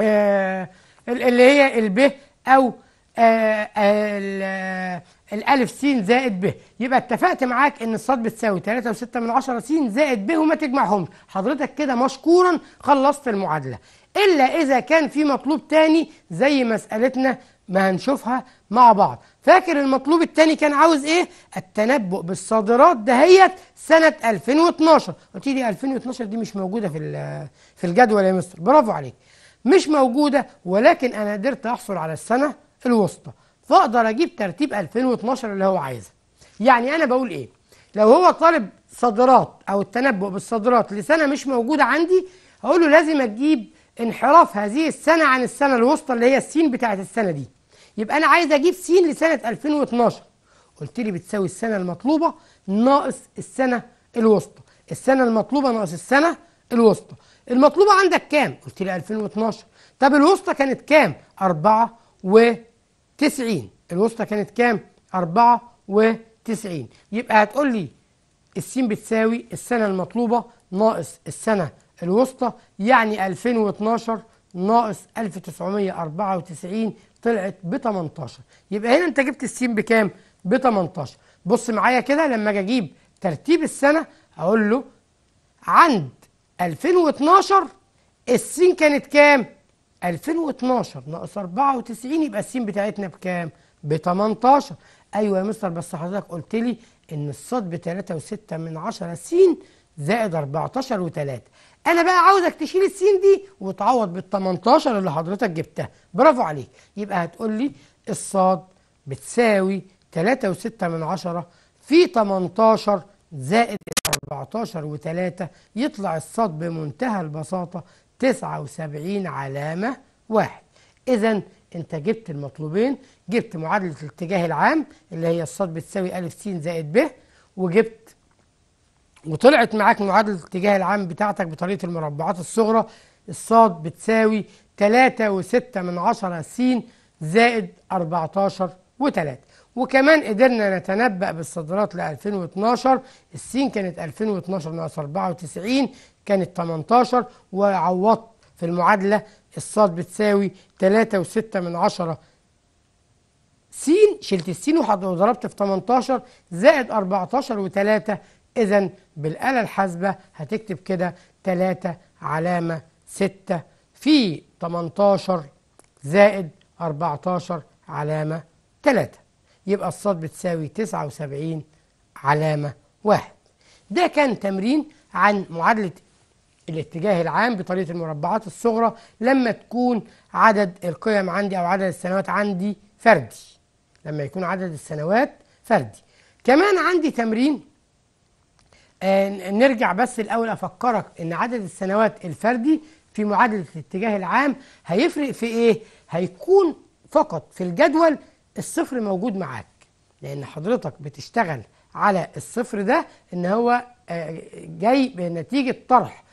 آه اللي هي الب أو آه الالف س زائد ب يبقى اتفقت معاك ان الصاد بتساوي 3 و6 من 10 س زائد ب وما تجمعهمش حضرتك كده مشكورا خلصت المعادله الا اذا كان في مطلوب تاني زي مسالتنا ما هنشوفها مع بعض فاكر المطلوب التاني كان عاوز ايه التنبؤ بالصادرات دهيت سنه 2012 قلت لي 2012 دي مش موجوده في في الجدول يا مستر برافو عليك مش موجوده ولكن انا قدرت احصل على السنه الوسطى فاقدر اجيب ترتيب 2012 اللي هو عايزه. يعني انا بقول ايه لو هو طالب صادرات او التنبؤ بالصادرات لسنه مش موجوده عندي هقول له لازم اجيب انحراف هذه السنه عن السنه الوسطى اللي هي السين بتاعه السنه دي يبقى انا عايز اجيب سين لسنه 2012 قلت لي بتساوي السنه المطلوبه ناقص السنه الوسطى السنه المطلوبه ناقص السنه الوسطى المطلوبه عندك كام قلت لي 2012 طب الوسطى كانت كام 4 و 90 الوسطى كانت كام 94 يبقى هتقول لي السين بتساوي السنة المطلوبة ناقص السنة الوسطى يعني 2012 ناقص 1994 طلعت ب 18 يبقى هنا انت جبت السين بكام ب 18 بص معايا كده لما اجي اجيب ترتيب السنة اقول له عند 2012 السين كانت كام 2012 ناقص 94 يبقى السين بتاعتنا بكام؟ ب 18 ايوه يا مستر بس حضرتك قلت لي ان الصاد ب و6 من 10 سين زائد 14 و3 انا بقى عاوزك تشيل السين دي وتعوض بال 18 اللي حضرتك جبتها برافو عليك يبقى هتقول لي الصاد بتساوي 3 و6 من 10 في 18 زائد 14 و3 يطلع الصاد بمنتهى البساطة 79 علامة واحد إذا أنت جبت المطلوبين جبت معادلة الاتجاه العام اللي هي الصاد بتساوي أ س زائد ب وجبت وطلعت معاك معادلة الاتجاه العام بتاعتك بطريقة المربعات الصغرى الصاد بتساوي 3 وستة من عشرة س زائد 14 و3 وكمان قدرنا نتنبأ بالصادرات ل 2012 السين كانت 2012 ناقص 94 كانت 18 وعوضت في المعادلة الصاد بتساوي 3 و6 من 10 س شلت السين وضربت في 18 زائد 14 و3 إذا بالآلة الحاسبة هتكتب كده 3 علامة 6 في 18 زائد 14 علامة 3 يبقى الصاد بتساوي 79 علامة 1 ده كان تمرين عن معادلة الاتجاه العام بطريقة المربعات الصغرى لما تكون عدد القيم عندي أو عدد السنوات عندي فردي لما يكون عدد السنوات فردي كمان عندي تمرين آه، نرجع بس الأول أفكرك إن عدد السنوات الفردي في معادلة الاتجاه العام هيفرق في إيه؟ هيكون فقط في الجدول الصفر موجود معاك لأن حضرتك بتشتغل على الصفر ده إن هو آه، جاي بنتيجة طرح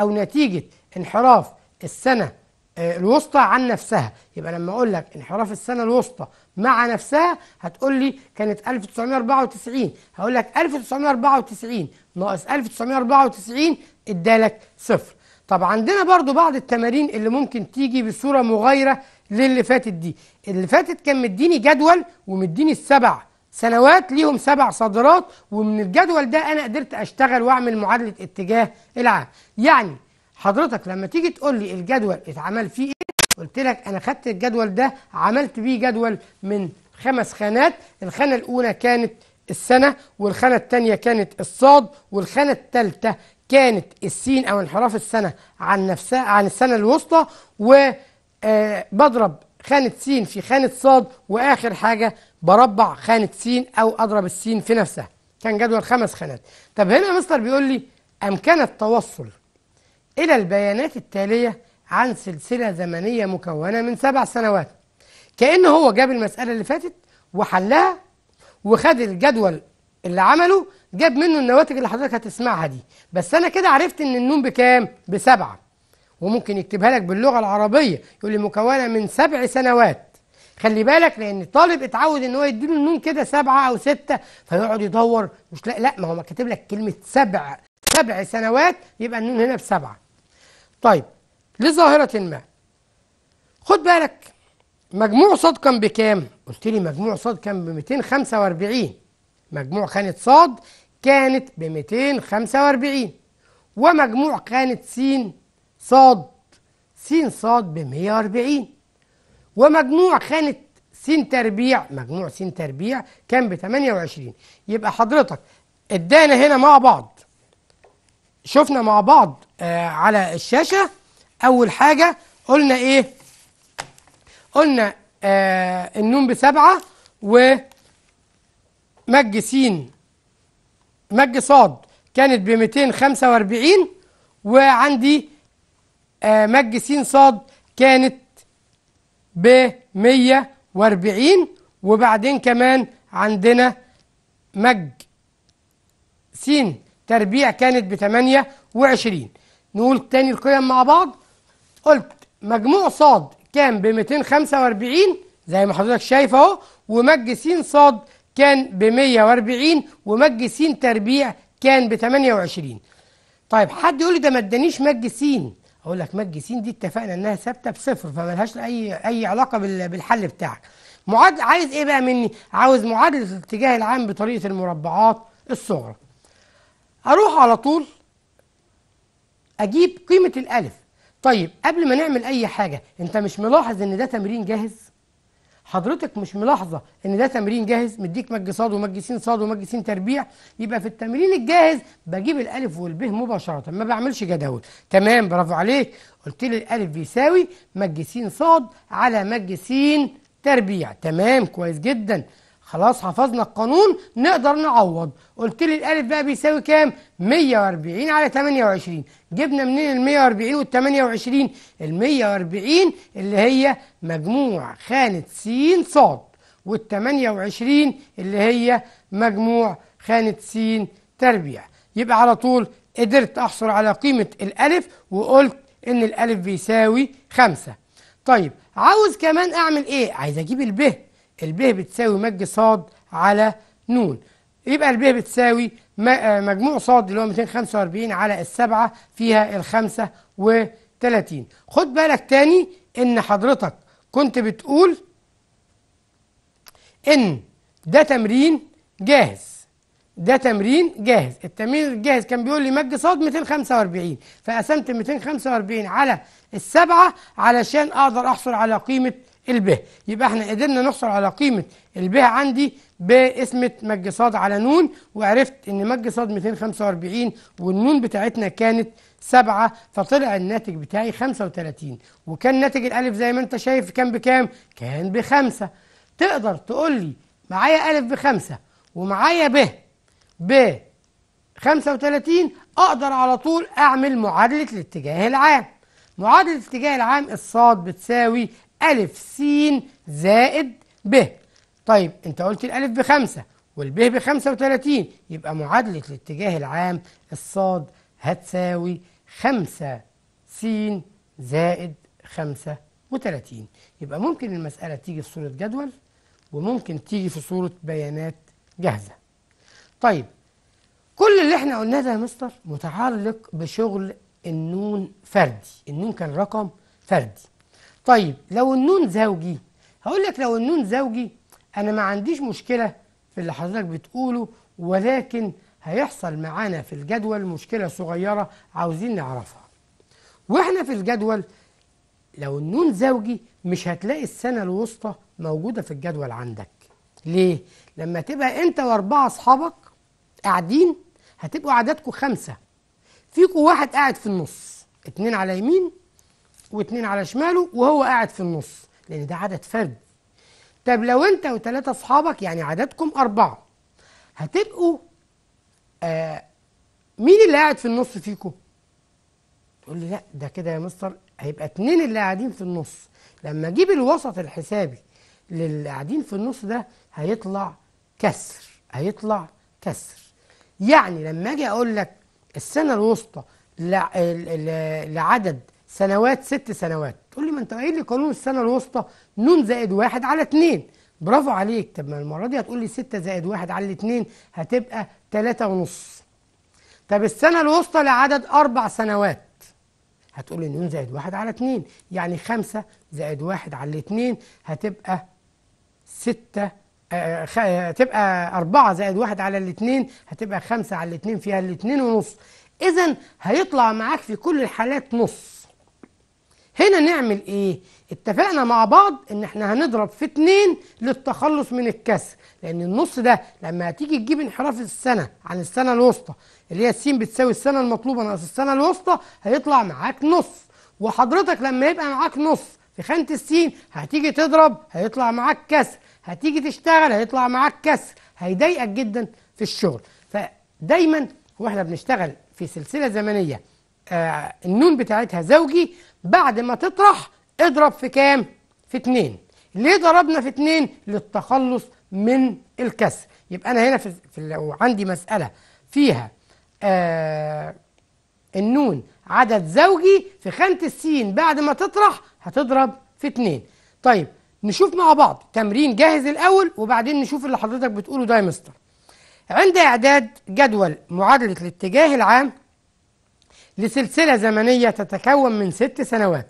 أو نتيجة انحراف السنة آه، الوسطى عن نفسها يبقى لما أقول لك انحراف السنة الوسطى مع نفسها هتقول لي كانت 1994 هقول لك 1994 ناقص 1994 ادالك صفر طب عندنا برضو بعض التمارين اللي ممكن تيجي بصورة مغايرة للي فاتت دي اللي فاتت كان مديني جدول ومديني السبع سنوات ليهم سبع صادرات ومن الجدول ده انا قدرت اشتغل واعمل معادله اتجاه العام يعني حضرتك لما تيجي تقول لي الجدول اتعمل فيه ايه قلت لك انا خدت الجدول ده عملت بيه جدول من خمس خانات الخانه الاولى كانت السنه والخانه الثانيه كانت الصاد والخانه الثالثه كانت السين او انحراف السنه عن نفسها عن السنه الوسطى وبضرب آه، خانة س في خانة ص وآخر حاجة بربع خانة س أو أضرب السين في نفسها كان جدول خمس خانات طب هنا مستر بيقول لي أمكن التوصل إلى البيانات التالية عن سلسلة زمنية مكونة من سبع سنوات كأن هو جاب المسألة اللي فاتت وحلها وخد الجدول اللي عمله جاب منه النواتج اللي حضرتك هتسمعها دي بس أنا كده عرفت إن النون بكام؟ بسبعة وممكن يكتبها لك باللغة العربية يقول لي مكونة من سبع سنوات خلي بالك لأن الطالب اتعود إن هو يديله النون كده سبعة أو ستة فيقعد يدور مش لا لا ما هو كاتب لك كلمة سبع سبع سنوات يبقى النون هنا بسبعة طيب لظاهرة ما خد بالك مجموع صاد كان بكام؟ قلت لي مجموع صاد كان ب 245 مجموع خانة صاد كانت ب 245 ومجموع خانة سين صاد س صاد ب 140 ومجموع خانة س تربيع مجموع س تربيع كان ب 28 يبقى حضرتك ادانا هنا مع بعض شفنا مع بعض آه على الشاشة أول حاجة قلنا إيه؟ قلنا آه النون بسبعة ومج س مج صاد كانت ب 245 وعندي مج س ص كانت ب 140 وبعدين كمان عندنا مج س تربيع كانت ب 28 نقول تاني القيم مع بعض قلت مجموع ص كان ب 245 زي ما حضرتك شايف اهو ومج س ص كان ب 140 ومج س تربيع كان ب 28 طيب حد يقول لي ده ما ادانيش مج س اقول لك مد س دي اتفقنا انها ثابته بصفر فملهاش اي اي علاقه بالحل بتاعك معادل عايز ايه بقى مني عاوز معادله الاتجاه العام بطريقه المربعات الصغرى اروح على طول اجيب قيمه الالف طيب قبل ما نعمل اي حاجه انت مش ملاحظ ان ده تمرين جاهز حضرتك مش ملاحظه ان ده تمرين جاهز مديك مج صاد ومج س صاد ومج س تربيع يبقى في التمرين الجاهز بجيب الالف والب مباشره ما بعملش جداول تمام برافو عليك قلت لي الالف بيساوي مج س صاد على مج س تربيع تمام كويس جدا خلاص حفظنا القانون نقدر نعوض قلت لي الالف بقى بيساوي كام 140 على 28 جبنا منين ال 140 وال 28 ال 140 اللي هي مجموع خانه س ص وال 28 اللي هي مجموع خانه س تربيع يبقى على طول قدرت احصل على قيمه الالف وقلت ان الالف بيساوي 5 طيب عاوز كمان اعمل ايه عايز اجيب ب الب بتساوي مج ص على ن يبقى الب بتساوي آه، مجموع ص اللي هو 245 على السبعة فيها الخمسة وتلاتين خد بالك تاني ان حضرتك كنت بتقول ان ده تمرين جاهز ده تمرين جاهز التمرين الجاهز كان بيقول لي مج صاد 245 فقسمت 245 على السبعة علشان اقدر احصل على قيمة البه يبقى احنا قدرنا نحصل على قيمة البه عندي باسم مج صاد على نون وعرفت ان مج صاد 245 والنون بتاعتنا كانت 7 فطلع الناتج بتاعي 35 وكان ناتج الالف زي ما انت شايف كان بكام؟ كان بخمسة تقدر تقول لي معايا الف بخمسة ومعايا ب ب 35 اقدر على طول اعمل معادلة الاتجاه العام معادلة الاتجاه العام الصاد بتساوي ألف س زائد ب طيب أنت قلت الألف بخمسة والب بخمسة وتلاتين يبقى معادلة الاتجاه العام الصاد هتساوي خمسة س زائد خمسة وتلاتين يبقى ممكن المسألة تيجي في صورة جدول وممكن تيجي في صورة بيانات جاهزة طيب كل اللي احنا قلناه ده يا مستر متعلق بشغل النون فردي النون كان رقم فردي طيب لو النون زوجي هقول لك لو النون زوجي أنا ما عنديش مشكلة في اللي حضرتك بتقوله ولكن هيحصل معانا في الجدول مشكلة صغيرة عاوزين نعرفها وإحنا في الجدول لو النون زوجي مش هتلاقي السنة الوسطى موجودة في الجدول عندك ليه؟ لما تبقى أنت وأربعة أصحابك قاعدين هتبقوا عددكم خمسة فيكم واحد قاعد في النص اتنين على يمين واثنين على شماله وهو قاعد في النص لأن ده عدد فردي طب لو أنت وثلاثة أصحابك يعني عددكم أربعة هتبقوا آه مين اللي قاعد في النص فيكم؟ تقول لي لا ده كده يا مستر هيبقى اتنين اللي قاعدين في النص لما اجيب الوسط الحسابي للي قاعدين في النص ده هيطلع كسر هيطلع كسر يعني لما اجي اقول لك السنه الوسطى لعدد سنوات ست سنوات تقول لي ما انت قايل لي قانون السنه الوسطى ن زائد واحد على اتنين برافو عليك طب ما المره دي هتقول لي 6 زائد واحد على الاتنين هتبقى 3 ونص طب السنه الوسطى لعدد اربع سنوات هتقول لي ن زائد واحد على 2 يعني 5 آه، آه، آه، زائد واحد على الاتنين هتبقى 6 آه خ... أربعة 4 زائد واحد على الاتنين هتبقى 5 على الاتنين فيها الاتنين ونص اذا هيطلع معاك في كل الحالات نص هنا نعمل ايه اتفقنا مع بعض ان احنا هنضرب في اتنين للتخلص من الكسر لان النص ده لما هتيجي تجيب انحراف السنه عن السنه الوسطى اللي هي السين بتساوي السنه المطلوبه ناقص السنه الوسطى هيطلع معاك نص وحضرتك لما يبقى معاك نص في خانه السين هتيجي تضرب هيطلع معاك كسر هتيجي تشتغل هيطلع معاك كسر هيضايقك جدا في الشغل فدايما واحنا بنشتغل في سلسله زمنيه آه النون بتاعتها زوجي بعد ما تطرح اضرب في كام؟ في اتنين ليه ضربنا في اتنين؟ للتخلص من الكسر يبقى أنا هنا في, في لو عندي مسألة فيها آه النون عدد زوجي في خانة السين بعد ما تطرح هتضرب في اتنين طيب نشوف مع بعض تمرين جاهز الأول وبعدين نشوف اللي حضرتك بتقوله ده يا مستر عند إعداد جدول معادلة الاتجاه العام لسلسلة زمنية تتكون من ست سنوات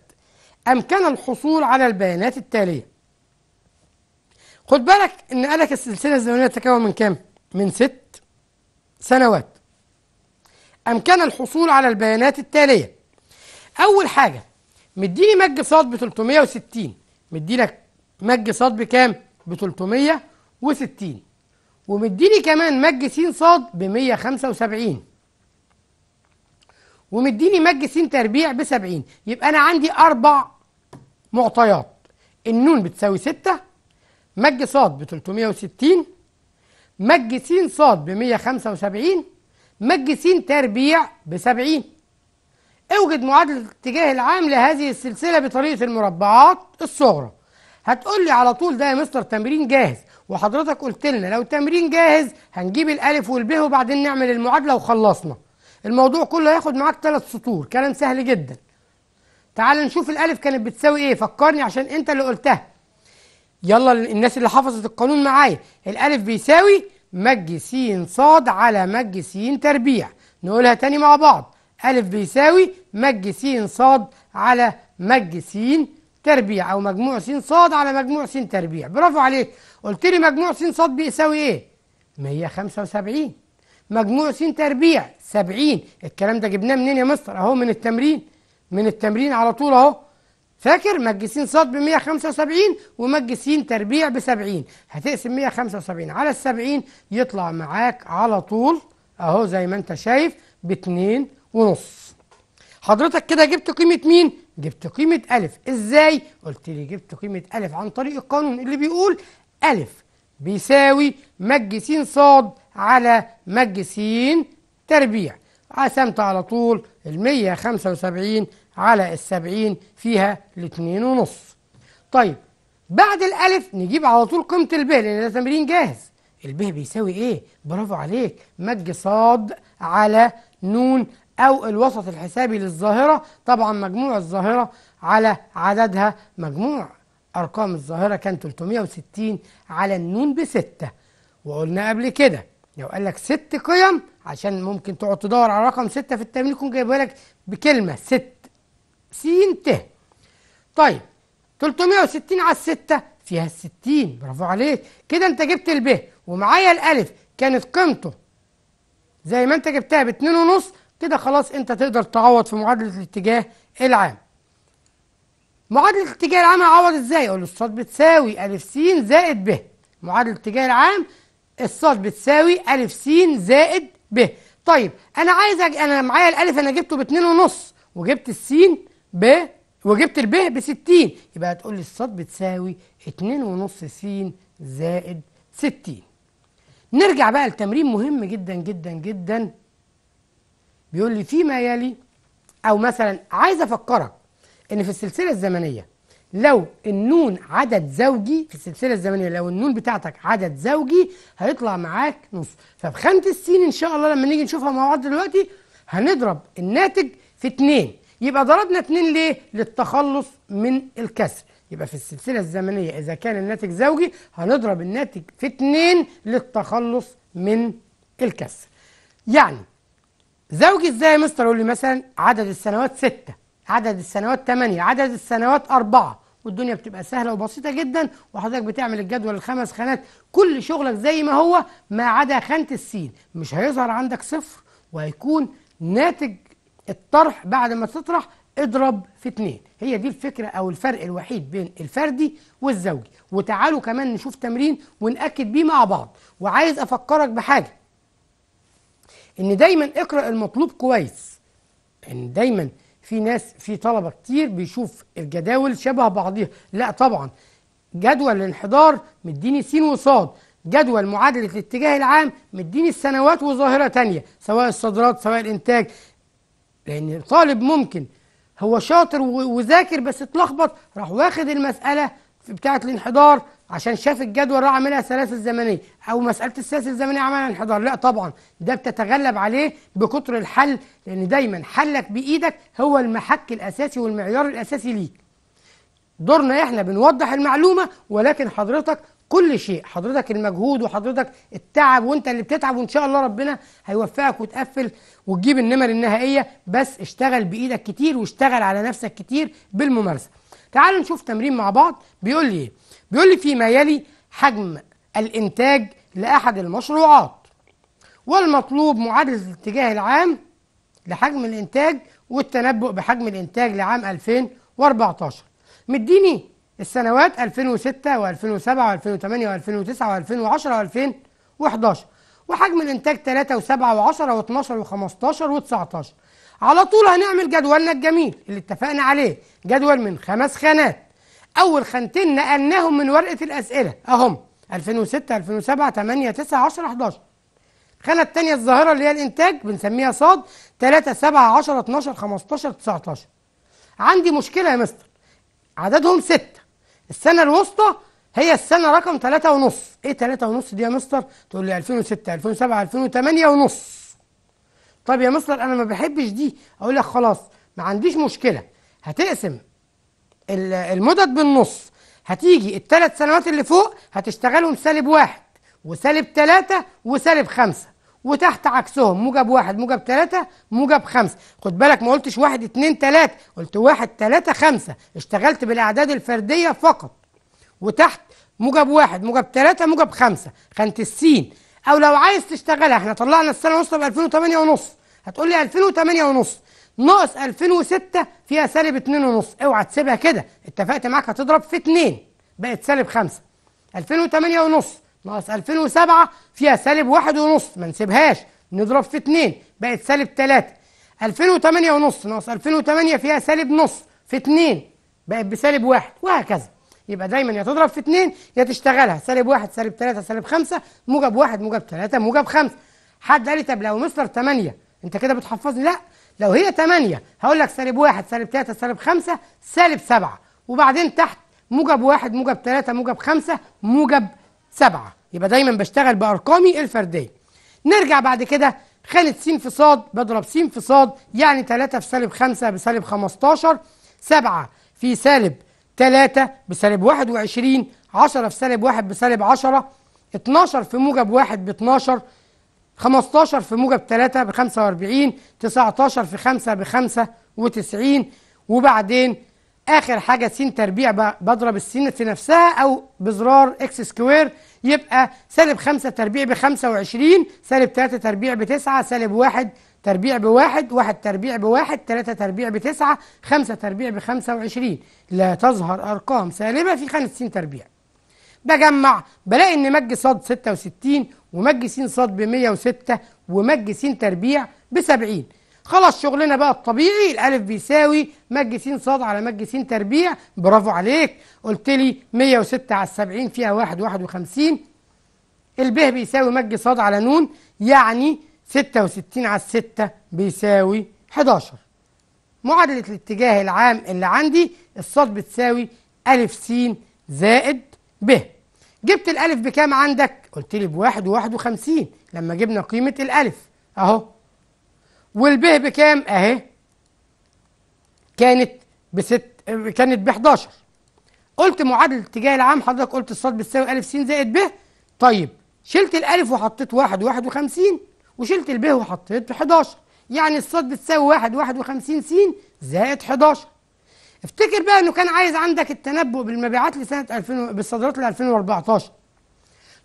أمكن الحصول على البيانات التالية خد بالك إن قالك السلسلة الزمنية تتكون من كام؟ من ست سنوات أمكن الحصول على البيانات التالية أول حاجة مديني مج صاد ب 360 مديلك مج صاد بكام؟ ب 360 ومديني كمان مج س صاد ب 175 ومديني مج س تربيع ب 70 يبقى انا عندي اربع معطيات النون بتساوي 6 مج ص ب 360 مج س ص ب 175 مج س تربيع ب 70 اوجد معادلة الاتجاه العام لهذه السلسلة بطريقة المربعات الصغرى هتقول لي على طول ده يا مستر تمرين جاهز وحضرتك قلت لنا لو تمرين جاهز هنجيب الالف والب وبعدين نعمل المعادلة وخلصنا الموضوع كله هياخد معاك ثلاث سطور كلام سهل جدا تعال نشوف الالف كانت بتساوي ايه فكرني عشان انت اللي قلتها يلا الناس اللي حفظت القانون معايا الالف بيساوي مج س ص على مج س تربيع نقولها تاني مع بعض ألف بيساوي مج س ص على مج س تربيع أو مجموع س ص على مجموع س تربيع برافو عليك قلت لي مجموع س ص بيساوي إيه؟ 175 مجموع س تربيع 70 الكلام ده جبناه منين يا مستر اهو من التمرين من التمرين على طول اهو فاكر مج س ص ب 175 ومج س تربيع ب 70 هتقسم 175 على ال 70 يطلع معاك على طول اهو زي ما انت شايف ب 2 ونص حضرتك كده جبت قيمة مين؟ جبت قيمة ألف إزاي؟ قلت لي جبت قيمة ألف عن طريق القانون اللي بيقول ألف بيساوي مج س ص على مج س تربيع قسمت على طول ال 175 على ال 70 فيها الاتنين ونص طيب بعد الألف نجيب على طول قيمة الب لأن ده تمرين جاهز الب بيساوي إيه؟ برافو عليك مج صاد على نون أو الوسط الحسابي للظاهرة طبعا مجموع الظاهرة على عددها مجموع أرقام الظاهرة كان 360 على النون بستة وقلنا قبل كده لو قال لك ست قيم عشان ممكن تقعد تدور على رقم ستة في التمرين يكون جايبها لك بكلمة ست سين ت طيب 360 على الستة فيها الستين برافو عليك كده انت جبت الب ومعايا الألف كانت قيمته زي ما انت جبتها باتنين ونص كده خلاص انت تقدر تعوض في معادلة الاتجاه العام معادلة الاتجاه العام هعوض ازاي؟ اقول الصاد بتساوي ا س زائد ب معادلة الاتجاه العام الصاد بتساوي ألف س زائد ب طيب أنا عايز أج... أنا معايا الألف أنا جبته باتنين ونص وجبت السين ب وجبت الب بستين يبقى هتقول لي الصاد بتساوي اتنين ونص س زائد ستين نرجع بقى لتمرين مهم جدا جدا جدا بيقول لي فيما يلي أو مثلا عايز أفكرك إن في السلسلة الزمنية لو النون عدد زوجي في السلسله الزمنيه لو النون بتاعتك عدد زوجي هيطلع معاك نص فبخانه السين ان شاء الله لما نيجي نشوفها مع بعض دلوقتي هنضرب الناتج في اتنين يبقى ضربنا اتنين ليه للتخلص من الكسر يبقى في السلسله الزمنيه اذا كان الناتج زوجي هنضرب الناتج في اتنين للتخلص من الكسر يعني زوجي ازاي يا مستر قول لي مثلا عدد السنوات سته عدد السنوات 8 عدد السنوات 4 والدنيا بتبقى سهله وبسيطه جدا وحضرتك بتعمل الجدول الخمس خانات كل شغلك زي ما هو ما عدا خانه السين مش هيظهر عندك صفر وهيكون ناتج الطرح بعد ما تطرح اضرب في اتنين هي دي الفكرة أو الفرق الوحيد بين الفردي والزوجي وتعالوا كمان نشوف تمرين ونأكد بيه مع بعض وعايز أفكرك بحاجة إن دايما اقرأ المطلوب كويس إن دايما في ناس في طلبه كتير بيشوف الجداول شبه بعضيها لا طبعا جدول الانحدار مديني س وصاد جدول معادلة الاتجاه العام مديني السنوات وظاهرة تانية سواء الصادرات سواء الإنتاج لأن الطالب ممكن هو شاطر وذاكر بس اتلخبط راح واخد المسألة بتاعة الانحدار عشان شاف الجدول راح عاملها سلاسل زمنيه او مساله السلاسل الزمنيه عملها انحدار لا طبعا ده بتتغلب عليه بكتر الحل لان دايما حلك بايدك هو المحك الاساسي والمعيار الاساسي ليك دورنا احنا بنوضح المعلومه ولكن حضرتك كل شيء حضرتك المجهود وحضرتك التعب وانت اللي بتتعب وان شاء الله ربنا هيوفقك وتقفل وتجيب النمر النهائيه بس اشتغل بايدك كتير واشتغل على نفسك كتير بالممارسه تعالوا نشوف تمرين مع بعض بيقول لي ايه بيقول لي فيما يلي حجم الإنتاج لأحد المشروعات والمطلوب معادلة الاتجاه العام لحجم الإنتاج والتنبؤ بحجم الإنتاج لعام 2014 مديني السنوات 2006 و2007 و2008 و2009 و2010 و2011 وحجم الإنتاج 3 و7 و10 و12 و15 و19 على طول هنعمل جدولنا الجميل اللي اتفقنا عليه جدول من خمس خانات أول خانتين نقلناهم من ورقة الأسئلة أهم 2006 2007 8 9 10 11 الخانة التانية الظاهرة اللي هي الإنتاج بنسميها صاد 3 7 10 12 15 19 عندي مشكلة يا مستر عددهم ستة السنة الوسطى هي السنة رقم 3 ونص إيه 3 ونص دي يا مستر؟ تقول لي 2006 2007 2008 ونص طب يا مستر أنا ما بحبش دي أقول لك خلاص ما عنديش مشكلة هتقسم المدد بالنص هتيجي الثلاث سنوات اللي فوق هتشتغلهم سالب واحد وسالب ثلاثة وسالب خمسة وتحت عكسهم موجب واحد موجب ثلاثة موجب خمسة خد بالك ما قلتش واحد اتنين تلاتة قلت واحد تلاتة خمسة اشتغلت بالأعداد الفردية فقط وتحت موجب واحد موجب ثلاثة موجب خمسة خانة السين أو لو عايز تشتغلها احنا طلعنا السنة ونص ب 2008 ونص هتقول لي 2008 ونص ناقص 2006 فيها سالب 2 ونص اوعى تسيبها كده اتفقت معاك هتضرب في 2 بقت سالب 5 2008 ونص ناقص 2007 فيها سالب 1 ونص ما نسيبهاش نضرب في 2 بقت سالب 3 2008 ونص ناقص 2008 فيها سالب نص في 2 بقت بسالب 1 وهكذا يبقى دايما يا تضرب في 2 يا تشتغلها سالب 1 سالب 3 سالب 5 موجب 1 موجب 3 موجب 5 حد قال لي طب لو مستر 8 انت كده بتحفظني لا لو هي 8 هقول لك سالب 1 سالب 3 سالب 5 سالب 7 وبعدين تحت موجب 1 موجب 3 موجب 5 موجب 7 يبقى دايما بشتغل بارقامي الفرديه نرجع بعد كده خانة س في ص بضرب س في ص يعني 3 في سالب 5 بسالب 15 7 في سالب 3 بسالب 21 10 في سالب 1 بسالب 10 12 في موجب 1 ب 12 15 في موجب 3 ب 45 19 في 5 ب 95 وبعدين اخر حاجه س تربيع بضرب السين في نفسها او بزرار اكس سكوير يبقى سالب 5 تربيع ب 25 سالب 3 تربيع ب 9 سالب 1 تربيع بواحد 1 تربيع بواحد 3 تربيع ب 9 5 تربيع ب 25 لا تظهر أرقام سالبة في خانة س تربيع بجمع بلاقي ان مج صاد 66 ومج س صاد ب 106 ومج س تربيع ب 70 خلاص شغلنا بقى الطبيعي الالف بيساوي مج س صاد على مج س تربيع برافو عليك قلت لي 106 على 70 فيها 1 51 ب بيساوي مج صاد على نون يعني 66 على 6 بيساوي 11 معادلة الاتجاه العام اللي عندي الصاد بتساوي ا س زائد ب جبت الألف بكام عندك؟ قلت لي بواحد وواحد وخمسين لما جبنا قيمة الألف أهو والب بكام؟ أهي كانت بست كانت ب 11 قلت معادلة الاتجاه العام حضرتك قلت الصاد بتساوي ألف س زائد ب طيب شلت الألف وحطيت واحد واحد وخمسين وشلت الب وحطيت 11 يعني الصاد بتساوي واحد واحد وخمسين س زائد 11 افتكر بقى انه كان عايز عندك التنبؤ بالمبيعات لسنه 2000 بالصادرات ل 2014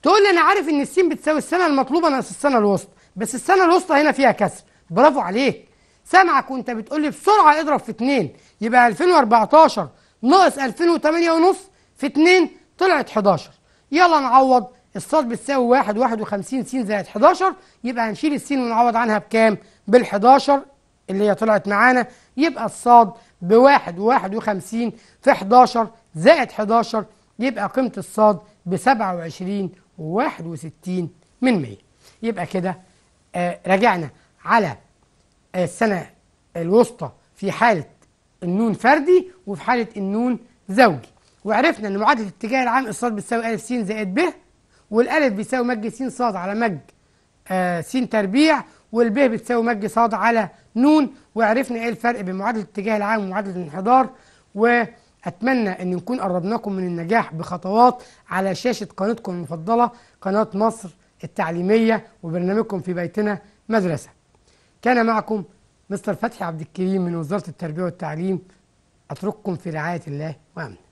تقول لي انا عارف ان السين بتساوي السنه المطلوبه ناقص السنه الوسطى بس السنه الوسطى هنا فيها كسر برافو عليك سامعك وانت بتقول لي بسرعه اضرب في 2 يبقى 2014 ناقص 2008 ونص في 2 طلعت 11 يلا نعوض الصاد بتساوي 1 51 س زائد 11 يبقى هنشيل السين ونعوض عنها بكام بال11 اللي هي طلعت معانا يبقى الصاد بواحد وواحد وخمسين في 11 زائد 11 يبقى قيمة الصاد بسبعة وعشرين وواحد وستين من مية يبقى كده آه، رجعنا على آه، السنة الوسطى في حالة النون فردي وفي حالة النون زوجي وعرفنا ان معادلة الاتجاه العام الصاد بتساوي ألف س زائد ب والألف بيساوي مج س ص على مج آه، س تربيع والب بتساوي مج ص على ن وعرفنا ايه الفرق بين معادله الاتجاه العام ومعادله الانحدار واتمنى ان نكون قربناكم من النجاح بخطوات على شاشه قناتكم المفضله قناه مصر التعليميه وبرنامجكم في بيتنا مدرسه كان معكم مستر فتحي عبد الكريم من وزاره التربيه والتعليم اترككم في رعايه الله وامنه